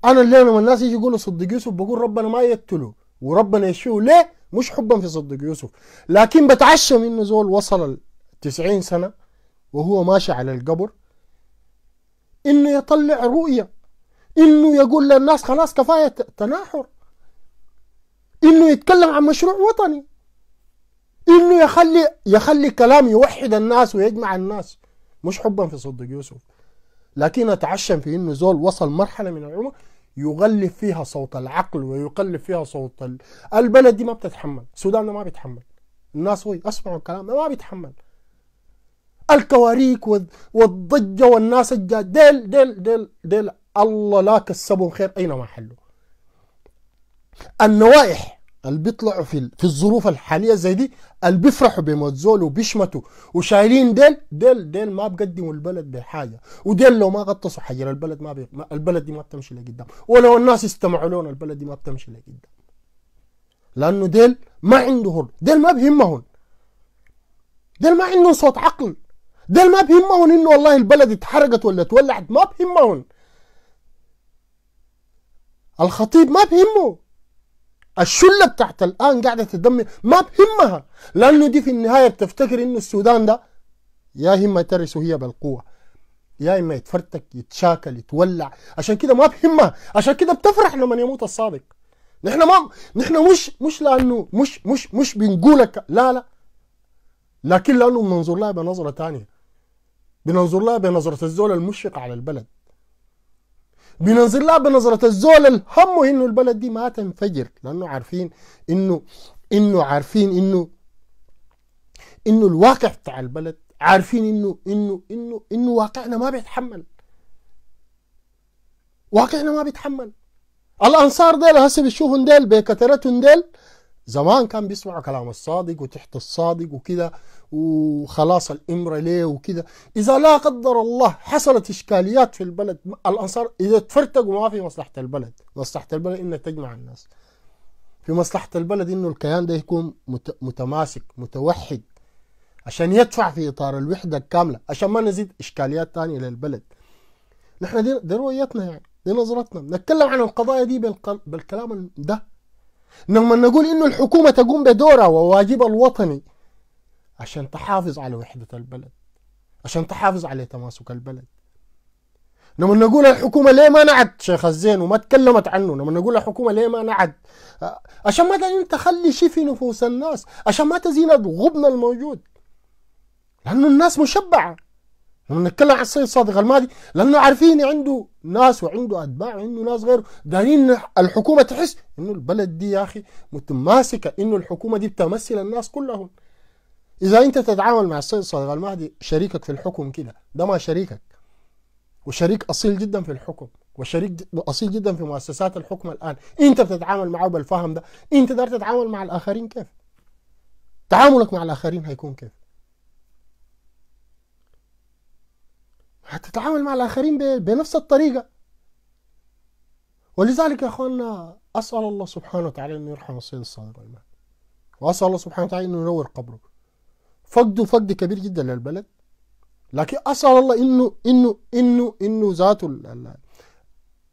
انا اللي لما الناس يجي يقولوا صدق يوسف بقول ربنا ما يقتله وربنا يشفيه ليه؟ مش حبا في صدق يوسف لكن بتعشم انه زول وصل 90 سنه وهو ماشي على القبر انه يطلع رؤيه انه يقول للناس خلاص كفايه تناحر انه يتكلم عن مشروع وطني انه يخلي يخلي كلام يوحد الناس ويجمع الناس مش حبا في صدق يوسف لكن اتعشم في انه زول وصل مرحله من العمر يغلف فيها صوت العقل ويقلب فيها صوت ال... البلد دي ما بتتحمل سوداننا ما بيتحمل الناس وي اسمعوا الكلام ما بيتحمل الكواريك والضجة والناس الجاد ديل ديل ديل ديل الله لا كسبهم خير أينما حلوا النوائح اللي بيطلعوا في في الظروف الحاليه زي دي اللي بيفرحوا بموت زول وبيشمتوا وشايلين ديل ديل ديل ما بقدموا البلد بحاجه وديل لو ما غطسوا حجر البلد ما, بي... ما البلد دي ما بتمشي لقدام ولو الناس استمعوا لهم البلد دي ما بتمشي لقدام لانه ديل ما عندهم ديل ما بهمهم ديل ما عندهم صوت عقل ديل ما بهمهم انه والله البلد اتحرقت ولا اتولعت ما بهمهم الخطيب ما بهمه الشله بتاعت الان قاعده تدمر ما بهمها لانه دي في النهايه بتفتكر انه السودان ده يا اما ترس هي بالقوه يا اما يتفرتك يتشاكل يتولع عشان كده ما بهمها عشان كده بتفرح لما يموت الصادق نحن ما نحن مش مش لانه مش مش مش بنقولك لا لا لكن لانه بننظر لها بنظره ثانيه بننظر لها بنظره الزول المشفق على البلد بنظر لها بنظره الزول الهم انه البلد دي ما تنفجر لانه عارفين انه انه عارفين انه انه الواقع بتاع البلد عارفين انه انه انه انه واقعنا ما بيتحمل واقعنا ما بيتحمل الانصار ديل هسه بيشوفوا ديل بكثرتهم ديل زمان كان بيسمعوا كلام الصادق وتحت الصادق وكذا وخلاص الامره ليه وكذا اذا لا قدر الله حصلت اشكاليات في البلد الانصار اذا تفرتقوا ما في مصلحه البلد مصلحه البلد انك تجمع الناس في مصلحه البلد انه الكيان ده يكون متماسك متوحد عشان يدفع في اطار الوحده الكامله عشان ما نزيد اشكاليات ثانيه للبلد نحن دي, دي رؤيتنا يعني دي نظرتنا نتكلم عن القضايا دي بالكلام ده لما نقول انه الحكومه تقوم بدورها وواجبها الوطني عشان تحافظ على وحدة البلد عشان تحافظ على تماسك البلد لما نقول الحكومة ليه ما نعد شيخ الزين وما تكلمت عنه لما نقول الحكومة ليه ما نعد عشان ما تخلي شيء في نفوس الناس عشان ما تزيل الغبن الموجود لأنه الناس مشبعة لما نتكلم عن السيد صادق المادي لأنه عارفين عنده ناس وعنده أتباع وعنده ناس غيره دارين الحكومة تحس إنه البلد دي يا أخي متماسكة إنه الحكومة دي بتمثل الناس كلهم اذا انت تتعامل مع السيد صادق المهدي شريكك في الحكم كده ده ما شريكك وشريك اصيل جدا في الحكم وشريك اصيل جدا في مؤسسات الحكم الان انت بتتعامل معه بالفهم ده انت تقدر تتعامل مع الاخرين كيف تعاملك مع الاخرين هيكون كيف هتتعامل مع الاخرين بنفس الطريقه ولذلك يا اخوانا اسال الله سبحانه وتعالى انه يرحم السيد الصادق المهدي واسال الله سبحانه وتعالى انه ينور قبره فقد فقد كبير جدا للبلد لكن اسال الله انه انه انه انه ذاته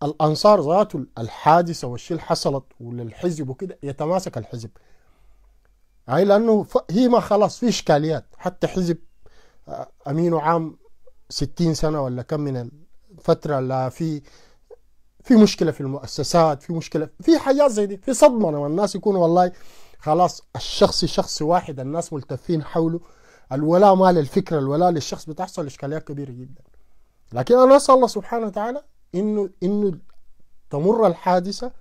الانصار ذاته الحادثه والشيء اللي حصلت وللحزب وكده يتماسك الحزب هاي لانه هي ما خلاص في اشكاليات حتى حزب آه، امينه عام 60 سنه ولا كم من الفتره لا في في مشكله في المؤسسات في مشكله في حاجات زي دي في صدمه لما الناس يكونوا والله خلاص الشخص شخص واحد الناس ملتفين حوله الولاء ما للفكرة الولاء للشخص بتحصل إشكاليات كبيرة جدا لكن أنا أسأل الله سبحانه وتعالى إنه إنه تمر الحادثة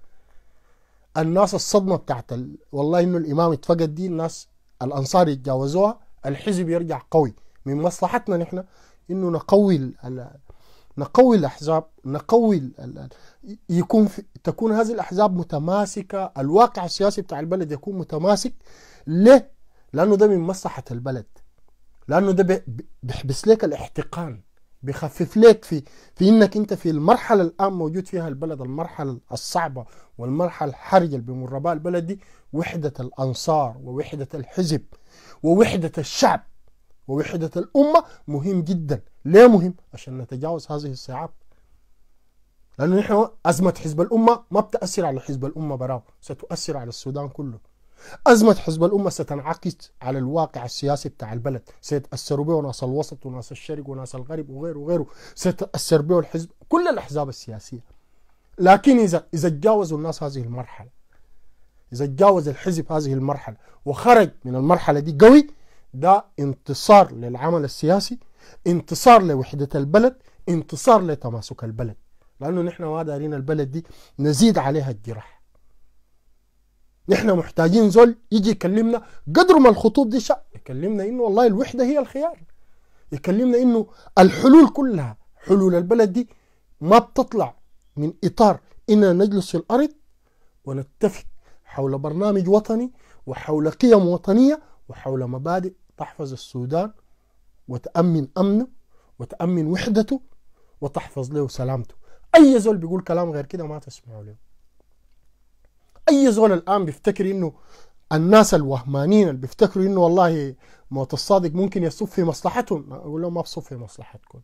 الناس الصدمة بتاعت ال... والله إنه الإمام اتفقد دي الناس الأنصار يتجاوزوها الحزب يرجع قوي من مصلحتنا نحن إنه نقوي ال... نقوي الأحزاب نقوي يكون في تكون هذه الأحزاب متماسكة الواقع السياسي بتاع البلد يكون متماسك ليه؟ لأنه ده من مصلحة البلد لأنه ده بيحبس لك الاحتقان بيخفف لك في في انك انت في المرحله الان موجود فيها البلد المرحله الصعبه والمرحله الحرجه اللي بمر بها البلد دي وحده الانصار ووحده الحزب ووحده الشعب ووحدة الأمة مهم جدا ليه مهم؟ عشان نتجاوز هذه الصعاب لأنه نحن أزمة حزب الأمة ما بتأثر على حزب الأمة براو ستؤثر على السودان كله أزمة حزب الأمة ستنعكس على الواقع السياسي بتاع البلد سيتأثروا به ناس الوسط وناس الشرق وناس الغرب وغيره وغيره سيتأثر به الحزب كل الأحزاب السياسية لكن إذا إذا تجاوزوا الناس هذه المرحلة إذا تجاوز الحزب هذه المرحلة وخرج من المرحلة دي قوي ده انتصار للعمل السياسي انتصار لوحدة البلد انتصار لتماسك البلد لأنه نحن ما دارين البلد دي نزيد عليها الجراح نحن محتاجين زول يجي يكلمنا قدر ما الخطوط دي شاء يكلمنا انه والله الوحده هي الخيار يكلمنا انه الحلول كلها حلول البلد دي ما بتطلع من اطار اننا نجلس في الارض ونتفق حول برنامج وطني وحول قيم وطنيه وحول مبادئ تحفظ السودان وتأمن أمنه وتأمن وحدته وتحفظ له سلامته أي زول بيقول كلام غير كده ما تسمعوا له أي زول الآن بيفتكر إنه الناس الوهمانين اللي بيفتكروا إنه والله موت الصادق ممكن يصف في مصلحتهم أقول لهم ما بصف في مصلحتكم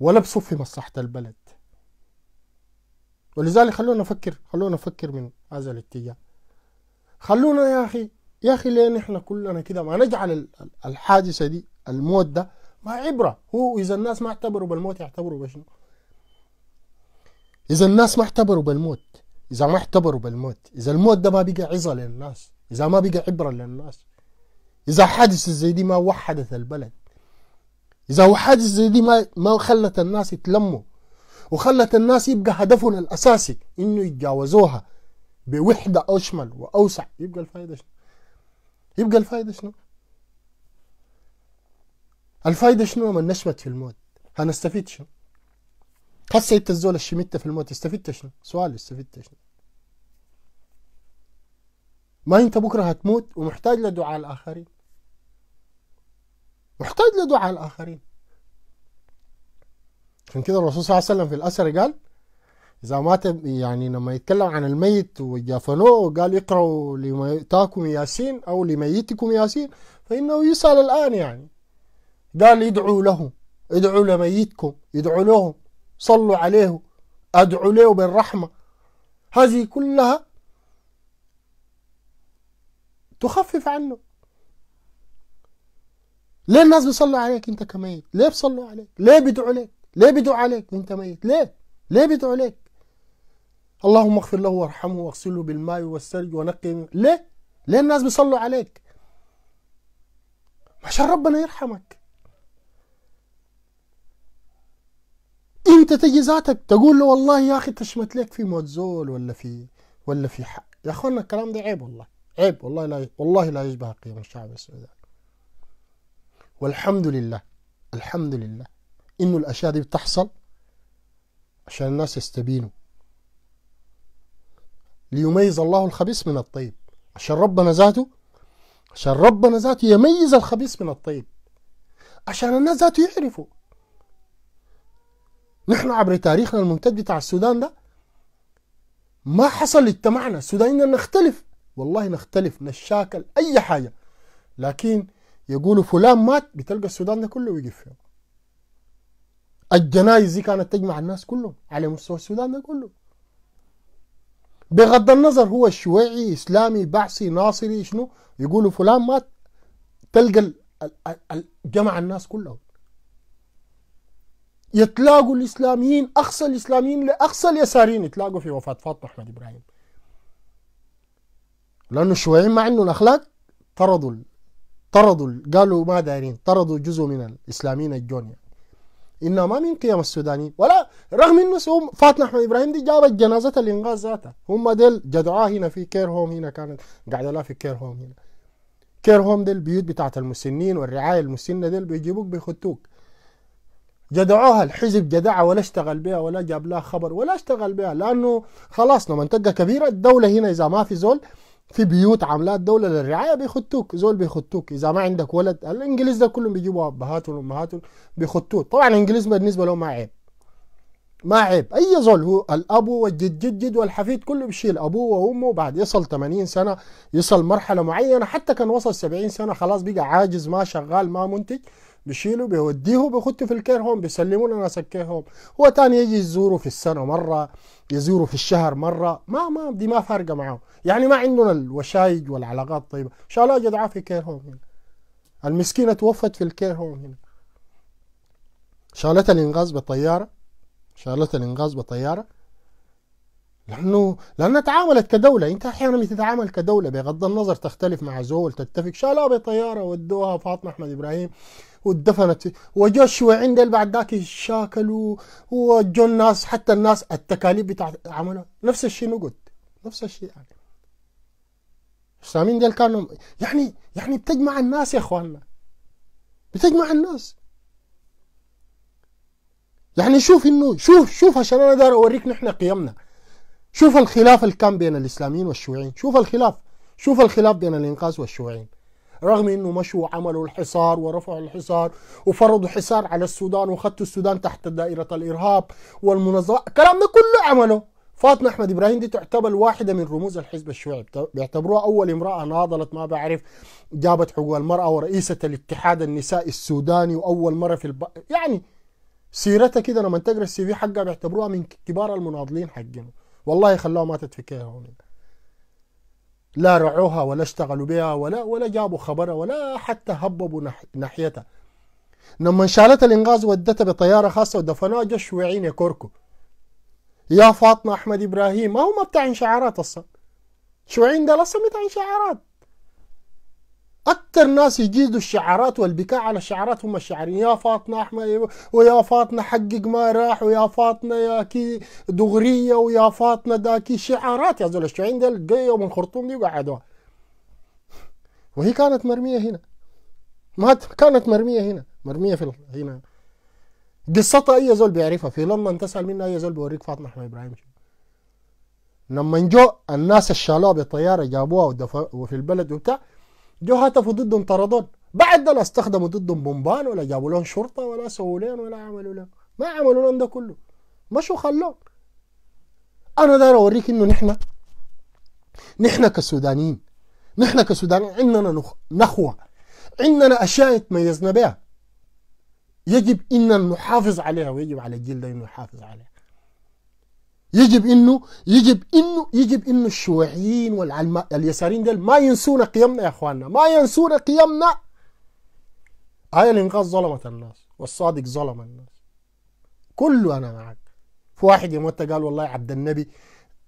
ولا بصف في مصلحة البلد ولذلك خلونا نفكر خلونا نفكر من هذا الاتجاه خلونا يا اخي يا اخي ليه نحن كلنا كده ما نجعل الحادثه دي الموت ده ما عبره هو اذا الناس ما اعتبروا بالموت يعتبروا بشنو؟ اذا الناس ما اعتبروا بالموت اذا ما اعتبروا بالموت اذا الموت ده ما بقى عظه للناس اذا ما بقى عبره للناس اذا حادثه زي دي ما وحدت البلد اذا حادثه زي دي ما ما خلت الناس يتلموا وخلت الناس يبقى هدفنا الاساسي انه يتجاوزوها بوحده اشمل واوسع يبقى الفائده شنو؟ يبقى الفائده شنو؟ الفائده شنو لما نشمت في الموت؟ هنستفيد شنو؟ هسه انت الزول الشمت في الموت استفدت شنو؟ سؤال استفدت شنو؟ ما انت بكره هتموت ومحتاج لدعاء الاخرين محتاج لدعاء الاخرين عشان كده الرسول صلى الله عليه وسلم في الاثر قال اذا مات يعني لما يتكلم عن الميت وجافنوه وقال اقرأوا لميتاكم ياسين او لميتكم ياسين فانه يسأل الان يعني قال ادعوا له ادعوا لميتكم ادعوا له صلوا عليه ادعوا له بالرحمة هذه كلها تخفف عنه ليه الناس بيصلوا عليك انت كميت ليه بيصلوا عليك ليه بيدعوا لك ليه بيدعوا عليك وانت ميت ليه ليه بيدعوا لك اللهم اغفر له وارحمه واغسله بالماء والثلج ونقي ليه؟ ليه الناس بيصلوا عليك؟ عشان ربنا يرحمك انت تجي ذاتك تقول له والله يا اخي تشمت لك في موت زول ولا في ولا في حق يا اخوانا الكلام ده عيب والله عيب والله لا والله لا يشبه قيم الشعب السوداني والحمد لله الحمد لله انه الاشياء دي بتحصل عشان الناس يستبينوا ليميز الله الخبيث من الطيب عشان ربنا ذاته عشان ربنا ذاته يميز الخبيث من الطيب عشان الناس ذاته يعرفوا نحن عبر تاريخنا الممتد بتاع السودان ده ما حصل اجتمعنا السودانيين نختلف والله نختلف نشاكل اي حاجه لكن يقولوا فلان مات بتلقى السودان ده كله ويقف فيه الجنايز دي كانت تجمع الناس كلهم على مستوى السودان ده كله بغض النظر هو شيوعي اسلامي بعثي ناصري شنو يقولوا فلان مات تلقى جمع الناس كلهم يتلاقوا الاسلاميين اقصى الاسلاميين لاقصى اليساريين يتلاقوا في وفاه فاطمه احمد ابراهيم لانه الشيوعيين مع انه الاخلاق طردوا طردوا قالوا ما دايرين طردوا جزء من الاسلاميين الجونيور انما ما من قيم السودانيين ولا رغم انه سوم فاطمه احمد ابراهيم دي جابت جنازه الانقاذ ذاتها هم ديل جدعاه هنا في كير هوم هنا كانت قاعده لها في كير هوم هنا كير هوم ديل البيوت بتاعت المسنين والرعايه المسنه ديل بيجيبوك بيختوك جدعوها الحزب جدعها ولا اشتغل بها ولا جاب لها خبر ولا اشتغل بها لانه خلاص لما منطقه كبيره الدوله هنا اذا ما في زول في بيوت عاملاها الدوله للرعايه بيخطوك زول بيخطوك اذا ما عندك ولد الانجليز ده كلهم بيجيبوا ابهاتهم وامهاتهم بيخطوك طبعا الانجليز بالنسبه لهم ما عيب ما عيب اي زول هو الاب والجد جد جد والحفيد كله بيشيل ابوه وامه بعد يصل 80 سنه يصل مرحله معينه حتى كان وصل 70 سنه خلاص بقى عاجز ما شغال ما منتج بشيله بيوديه بيخطه في الكير هوم بيسلموا لناس الكير هوم هو تاني يجي يزوره في السنه مره يزوره في الشهر مره ما ما دي ما فارقه معاه يعني ما عندنا الوشايج والعلاقات طيبه ان شاء الله اجد في كير هوم هنا المسكينه توفت في الكير هوم هنا شالتها الانغاز بالطياره شالتها الانغاز بالطياره لانه لانها تعاملت كدوله انت احيانا بتتعامل كدوله بغض النظر تختلف مع زول تتفق شالوها بطياره ودوها فاطمه احمد ابراهيم ودفنت وجو الشيوعيين ديل بعد ذاك شاكلوا وجو الناس حتى الناس التكاليف بتاعت عملوا نفس الشيء نقد نفس الشيء يعني الاسلاميين ديل كانوا يعني يعني بتجمع الناس يا اخواننا بتجمع الناس يعني شوف انه شوف شوف عشان انا داير اوريك نحن قيمنا شوف الخلاف اللي كان بين الاسلاميين والشيوعيين شوف الخلاف شوف الخلاف بين الانقاذ والشيوعيين رغم انه مشوا عملوا الحصار ورفعوا الحصار وفرضوا حصار على السودان وخدتوا السودان تحت دائره الارهاب والمنظمه الكلام ده كله عمله فاطمة أحمد إبراهيم دي تعتبر واحدة من رموز الحزب الشيوعي بيعتبروها أول امرأة ناضلت ما بعرف جابت حقوق المرأة ورئيسة الاتحاد النسائي السوداني وأول مرة في الب... يعني سيرتها كده لما تقرا السي في حقها بيعتبروها من كبار المناضلين حقنا والله خلاها ماتت في كده هون لا رعوها ولا اشتغلوا بها ولا ولا جابوا خبرها ولا حتى هببوا ناحيتها لما انشالت الانغاز ودتها بطياره خاصه ودفنوها جو شويعين يا كوركو يا فاطمه احمد ابراهيم ما هو ما بتاع انشعارات اصلا شويعين ده اصلا بتاع انشعارات اكثر ناس يجيدوا الشعارات والبكاء على الشعارات هم الشعارين يا فاطمه احمد ويا فاطمه حقق ما راح ويا فاطمه يا كي دغريه ويا فاطمه داكي شعارات يا زول الشعارين ديل جايه من خرطوم دي وقعدوها وهي كانت مرميه هنا ما كانت مرميه هنا مرميه في هنا قصتها اي زول بيعرفها في لندن تسال منها اي زول بيوريك فاطمه احمد ابراهيم لما جو الناس الشالوه بالطياره جابوها وفي البلد وبتاع جو هتفوا ضدهم طردون بعد ده لا استخدموا ضدهم بومبان ولا جابوا لهم شرطه ولا سووا لهم ولا عملوا لهم ما عملوا لهم ده كله مشوا خلوه انا داير اوريك انه نحن نحن كسودانيين نحن كسودانيين عندنا نخ... نخوه عندنا اشياء تميزنا بها يجب ان نحافظ عليها ويجب على الجيل ده انه يحافظ عليها يجب انه يجب انه يجب انه الشيوعيين والعلماء اليساريين دول ما ينسونا قيمنا يا اخواننا ما ينسونا قيمنا هاي الإنقاذ ظلمت الناس والصادق ظلم الناس كله أنا معك في واحد يوم قال والله عبد النبي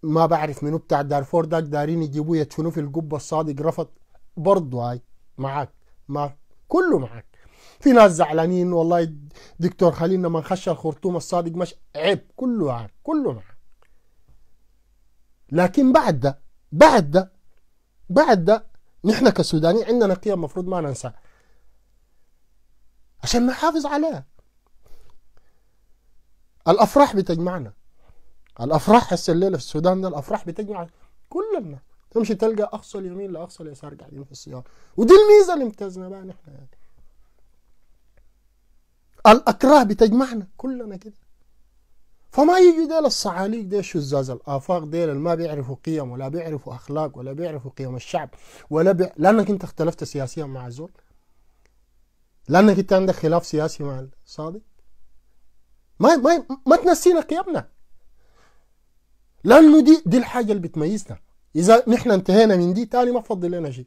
ما بعرف منو بتاع دارفور داك دارين يجيبوه يدفنوه في القبة الصادق رفض برضه هاي معك ما كله معك في ناس زعلانين والله دكتور خلينا ما نخش الخرطوم الصادق مش عيب كله معك كله معك لكن بعد ده بعد ده بعد ده نحن كسودانيين عندنا قيم مفروض ما ننسى عشان نحافظ عليها الافراح بتجمعنا الافراح هسه الليله في السودان ده الافراح بتجمع كلنا تمشي تلقى اقصى اليمين لاقصى اليسار قاعدين في السياره ودي الميزه اللي امتزنا بها نحن يعني الاكراه بتجمعنا كلنا كده فما يجي ديل الصعاليق ديل الشزاز الآفاق ديل ما بيعرفوا قيم ولا بيعرفوا أخلاق ولا بيعرفوا قيم الشعب ولا بي... لأنك أنت اختلفت سياسيا مع الزول لأنك أنت عندك خلاف سياسي مع الصادق ما ما ما تنسينا قيمنا لأنه دي دي الحاجة اللي بتميزنا إذا نحن انتهينا من دي تاني ما فضل لنا شيء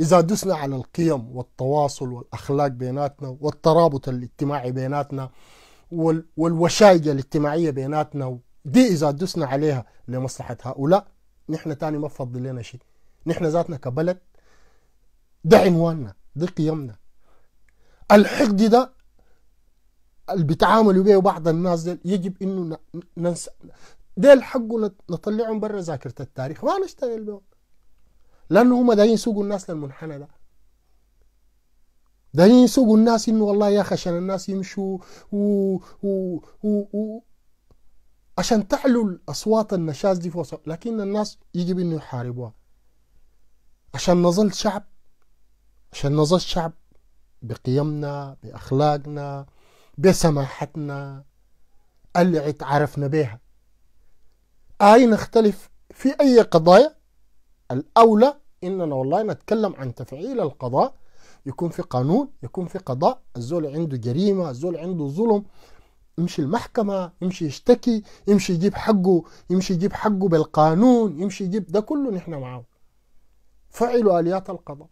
إذا دسنا على القيم والتواصل والأخلاق بيناتنا والترابط الاجتماعي بيناتنا والوشايجة الاجتماعية بيناتنا دي إذا دسنا عليها لمصلحة هؤلاء نحن تاني ما بفضل لنا شيء نحن ذاتنا كبلد ده عنواننا دي قيمنا الحقد ده اللي بيتعاملوا به بعض الناس دي يجب انه ننسى ده الحق نطلعهم برا ذاكره التاريخ ما نشتغل بهم لانه هم دايين يسوقوا الناس للمنحنى ده دايرين يسوقوا الناس انه والله يا اخي عشان الناس يمشوا و... و... و... و... عشان تعلو الاصوات النشاز دي في وسط لكن الناس يجب انه يحاربوها عشان نظل شعب عشان نظل شعب بقيمنا باخلاقنا بسماحتنا اللي عرفنا بها اي نختلف في اي قضايا الاولى اننا والله نتكلم عن تفعيل القضاء يكون في قانون يكون في قضاء الزول عنده جريمة الزول عنده ظلم يمشي المحكمة يمشي يشتكي يمشي يجيب حقه يمشي يجيب حقه بالقانون يمشي يجيب ده كله نحن معاه فعلوا آليات القضاء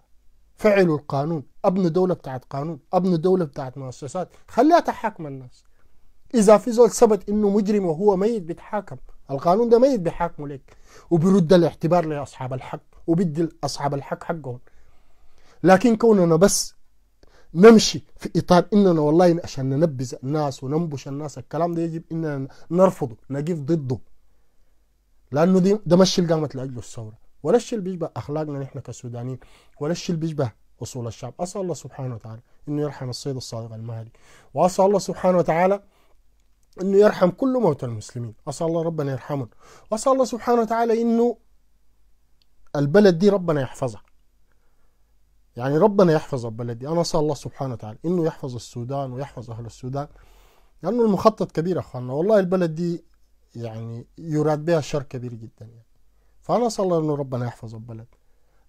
فعلوا القانون ابنوا دولة بتاعت قانون ابنوا دولة بتاعت مؤسسات خليها تحاكم الناس إذا في زول ثبت إنه مجرم وهو ميت بيتحاكم القانون ده ميت بيحاكمه لك وبيرد الاعتبار لأصحاب الحق وبيدي أصحاب الحق حقهم لكن كوننا بس نمشي في اطار اننا والله عشان ننبذ الناس وننبش الناس الكلام ده يجب اننا نرفضه نقف ضده لانه دي ده مش اللي قامت لاجله الثوره ولا الشيء اللي بيشبه اخلاقنا نحن كسودانيين ولا الشيء اللي بيشبه اصول الشعب اسال الله سبحانه وتعالى انه يرحم السيد الصادق المهدي واسال الله سبحانه وتعالى انه يرحم كل موتى المسلمين اسال الله ربنا يرحمهم واسال الله سبحانه وتعالى انه البلد دي ربنا يحفظها يعني ربنا يحفظ البلد دي انا اسال الله سبحانه وتعالى انه يحفظ السودان ويحفظ اهل السودان لانه المخطط كبير اخواننا والله البلد دي يعني يراد بها شر كبير جدا يعني فانا اسال الله انه ربنا يحفظ البلد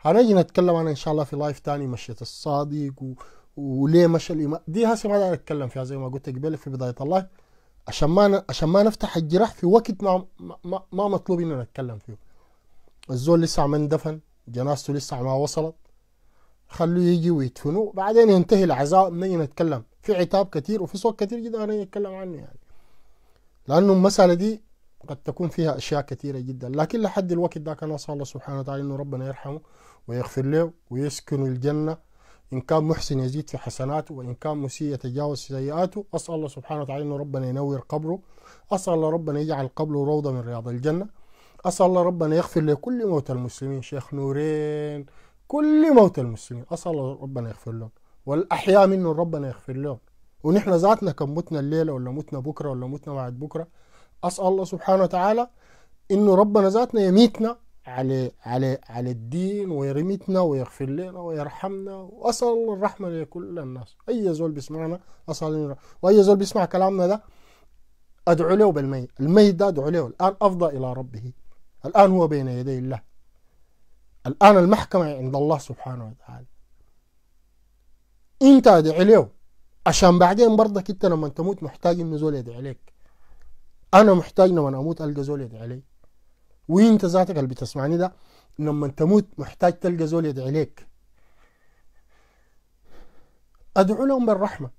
هنجي نتكلم عنها ان شاء الله في لايف تاني مشية الصادق و... وليه مشى الامام دي هسه ما اتكلم فيها زي ما قلت قبل في بدايه الله عشان ما عشان ما نفتح الجراح في وقت ما ما, ما مطلوب اننا نتكلم فيه الزول لسه ما اندفن جنازته لسه ما وصلت خلوه يجي ويدفنوه بعدين ينتهي العزاء نجي نتكلم في عتاب كثير وفي صوت كثير جدا انا اتكلم عنه يعني لانه المساله دي قد تكون فيها اشياء كثيره جدا لكن لحد الوقت ذاك انا اسال الله سبحانه وتعالى انه ربنا يرحمه ويغفر له ويسكن الجنه ان كان محسن يزيد في حسناته وان كان مسيء يتجاوز سيئاته اسال الله سبحانه وتعالى انه ربنا ينور قبره اسال الله ربنا يجعل قبره روضه من رياض الجنه اسال الله ربنا يغفر لكل موتى المسلمين شيخ نورين كل موتى المسلمين اسال الله ربنا يغفر لهم والاحياء منهم ربنا يغفر لهم ونحن ذاتنا كم متنا الليله ولا متنا بكره ولا متنا بعد بكره اسال الله سبحانه وتعالى انه ربنا ذاتنا يميتنا على على على الدين ويرمتنا ويغفر لنا ويرحمنا واسال الله الرحمه لكل الناس اي زول بيسمعنا اسال الله واي زول بيسمع كلامنا ده ادعو له بالميت الميت ده ادعو له الان افضى الى ربه الان هو بين يدي الله الآن المحكمة عند الله سبحانه وتعالى انت ادعي له عشان بعدين برضك انت لما تموت محتاج انه زول يدعي عليك انا محتاج لما اموت القى زول يدعي علي وانت ذاتك اللي بتسمعني ده لما تموت محتاج تلقى زول يدعي عليك ادعو لهم بالرحمه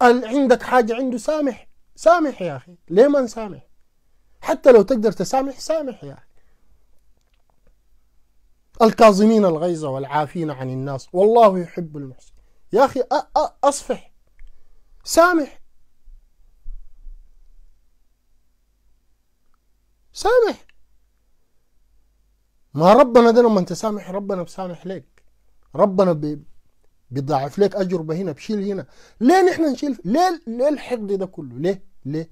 قال عندك حاجه عنده سامح سامح يا اخي ليه ما نسامح حتى لو تقدر تسامح سامح يا اخي الكاظمين الغيظ والعافين عن الناس والله يحب المحسن يا أخي أصفح سامح سامح ما ربنا ده لما انت سامح ربنا بسامح لك ربنا بيضاعف لك اجر هنا بشيل هنا ليه نحن نشيل ليه ليه الحقد ده كله ليه ليه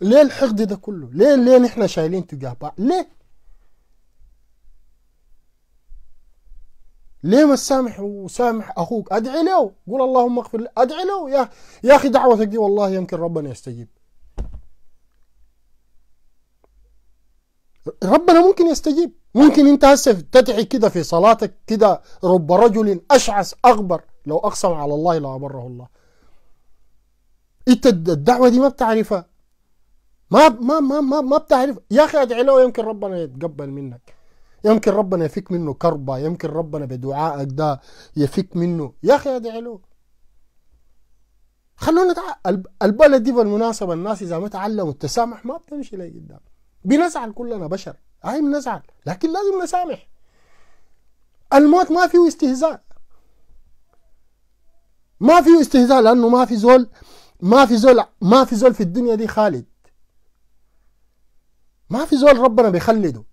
ليه الحقد ده كله ليه ليه نحن شايلين تجاه بعض ليه ليه ما تسامح وسامح اخوك ادعي له قول اللهم اغفر له ادعي له يا يا اخي دعوتك دي والله يمكن ربنا يستجيب ربنا ممكن يستجيب ممكن انت هسه تدعي كده في صلاتك كده رب رجل اشعث اغبر لو اقسم على الله أبره الله انت الدعوه دي ما بتعرفها ما ما ما ما, ما بتعرف يا اخي ادعي له يمكن ربنا يتقبل منك يمكن ربنا يفك منه كربة يمكن ربنا بدعائك ده يفك منه يا أخي أدعي له خلونا البلد دي بالمناسبة الناس إذا ما تعلموا التسامح ما بتمشي لقدام بنزعل كلنا بشر هاي بنزعل لكن لازم نسامح الموت ما فيه استهزاء ما فيه استهزاء لأنه ما في زول ما في زول ما في زول في الدنيا دي خالد ما في زول ربنا بيخلده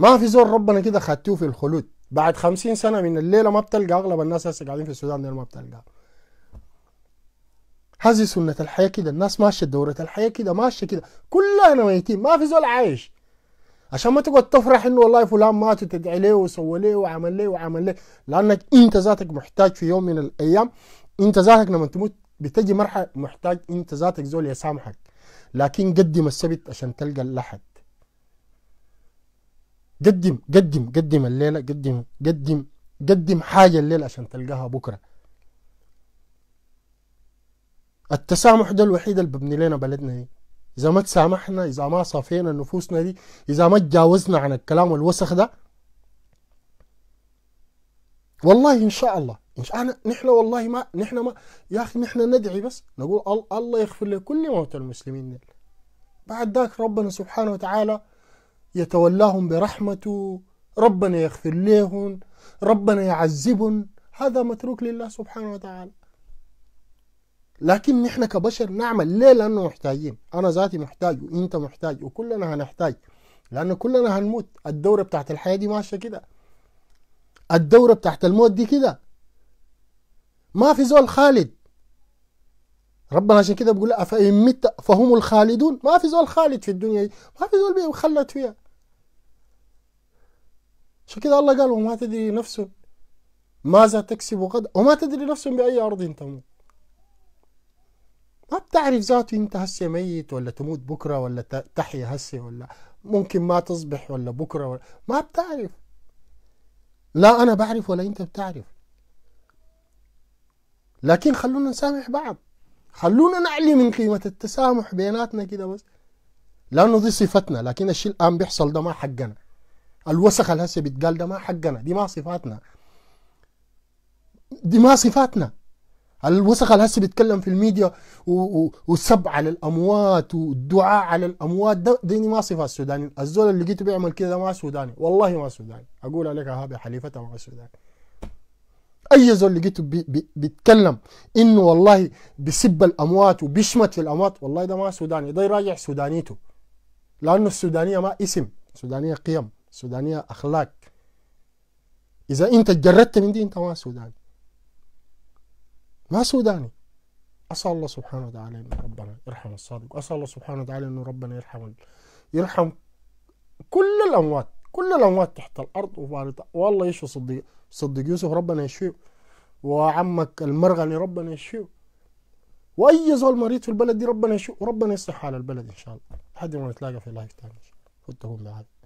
ما في زول ربنا كده خدتوه في الخلود بعد خمسين سنة من الليلة ما بتلقى أغلب الناس هسه قاعدين في السودان ما بتلقى هذه سنة الحياة كده الناس ماشية دورة الحياة كده ماشية كده كلنا ميتين ما في زول عايش عشان ما تقعد تفرح انه والله فلان مات وتدعي ليه وسوى ليه وعمل ليه وعمل ليه لانك انت ذاتك محتاج في يوم من الايام انت ذاتك لما تموت بتجي مرحله محتاج انت ذاتك زول يسامحك لكن قدم السبت عشان تلقى اللحد قدم قدم قدم الليلة قدم قدم قدم حاجة الليلة عشان تلقاها بكرة التسامح ده الوحيد اللي ببني لنا بلدنا دي إذا ما تسامحنا إذا ما صافينا نفوسنا دي إذا ما تجاوزنا عن الكلام الوسخ ده والله إن شاء الله إن شاء الله نحن والله ما نحن ما يا أخي نحن ندعي بس نقول الله يغفر لكل موتى المسلمين دي. بعد ذاك ربنا سبحانه وتعالى يتولاهم برحمته ربنا يغفر لهم ربنا يعذبهم هذا متروك لله سبحانه وتعالى لكن نحن كبشر نعمل ليه لأنه محتاجين أنا ذاتي محتاج وإنت محتاج وكلنا هنحتاج لانه كلنا هنموت الدورة بتاعت الحياة دي ماشية كده الدورة بتاعت الموت دي كده ما في زول خالد ربنا عشان كده بيقول أفإن مت فهم الخالدون ما في زول خالد في الدنيا دي ما في زول خلد فيها عشان كده الله قال وما تدري نفس ماذا تكسب غدا وما تدري نفس بأي أرض تموت ما بتعرف ذاته انت هسه ميت ولا تموت بكره ولا تحيا هسه ولا ممكن ما تصبح ولا بكره ولا ما بتعرف لا انا بعرف ولا انت بتعرف لكن خلونا نسامح بعض خلونا نعلي من قيمة التسامح بيناتنا كده بس لأنه دي صفتنا لكن الشيء الآن بيحصل ده ما حقنا الوسخ اللي هسه بيتقال ده ما حقنا دي ما صفاتنا دي ما صفاتنا الوسخ اللي هسه بيتكلم في الميديا وسب على الاموات والدعاء على الاموات ده دي ما صفه السوداني الزول اللي لقيته بيعمل كده ما سوداني والله ما سوداني اقول عليك هذا حليفتها ما سوداني اي زول لقيته بي بي بيتكلم انه والله بسب الاموات وبيشمت في الاموات والله ده ما سوداني ده يراجع سودانيته لانه السودانيه ما اسم السودانيه قيم السودانيه اخلاق اذا انت جردت من دي انت ما سوداني ما سوداني اسال الله سبحانه وتعالى ان ربنا يرحم الصادق اسال الله سبحانه وتعالى ان ربنا يرحم يرحم كل الاموات كل الاموات تحت الارض وفارطة والله يشفي صديق صديق يوسف ربنا يشفيه وعمك المرغني ربنا يشفيه واي زول مريض في البلد دي ربنا يشفيه وربنا يصلح على البلد ان شاء الله لحد ما نتلاقى في لايف تاني وانتهوا بعد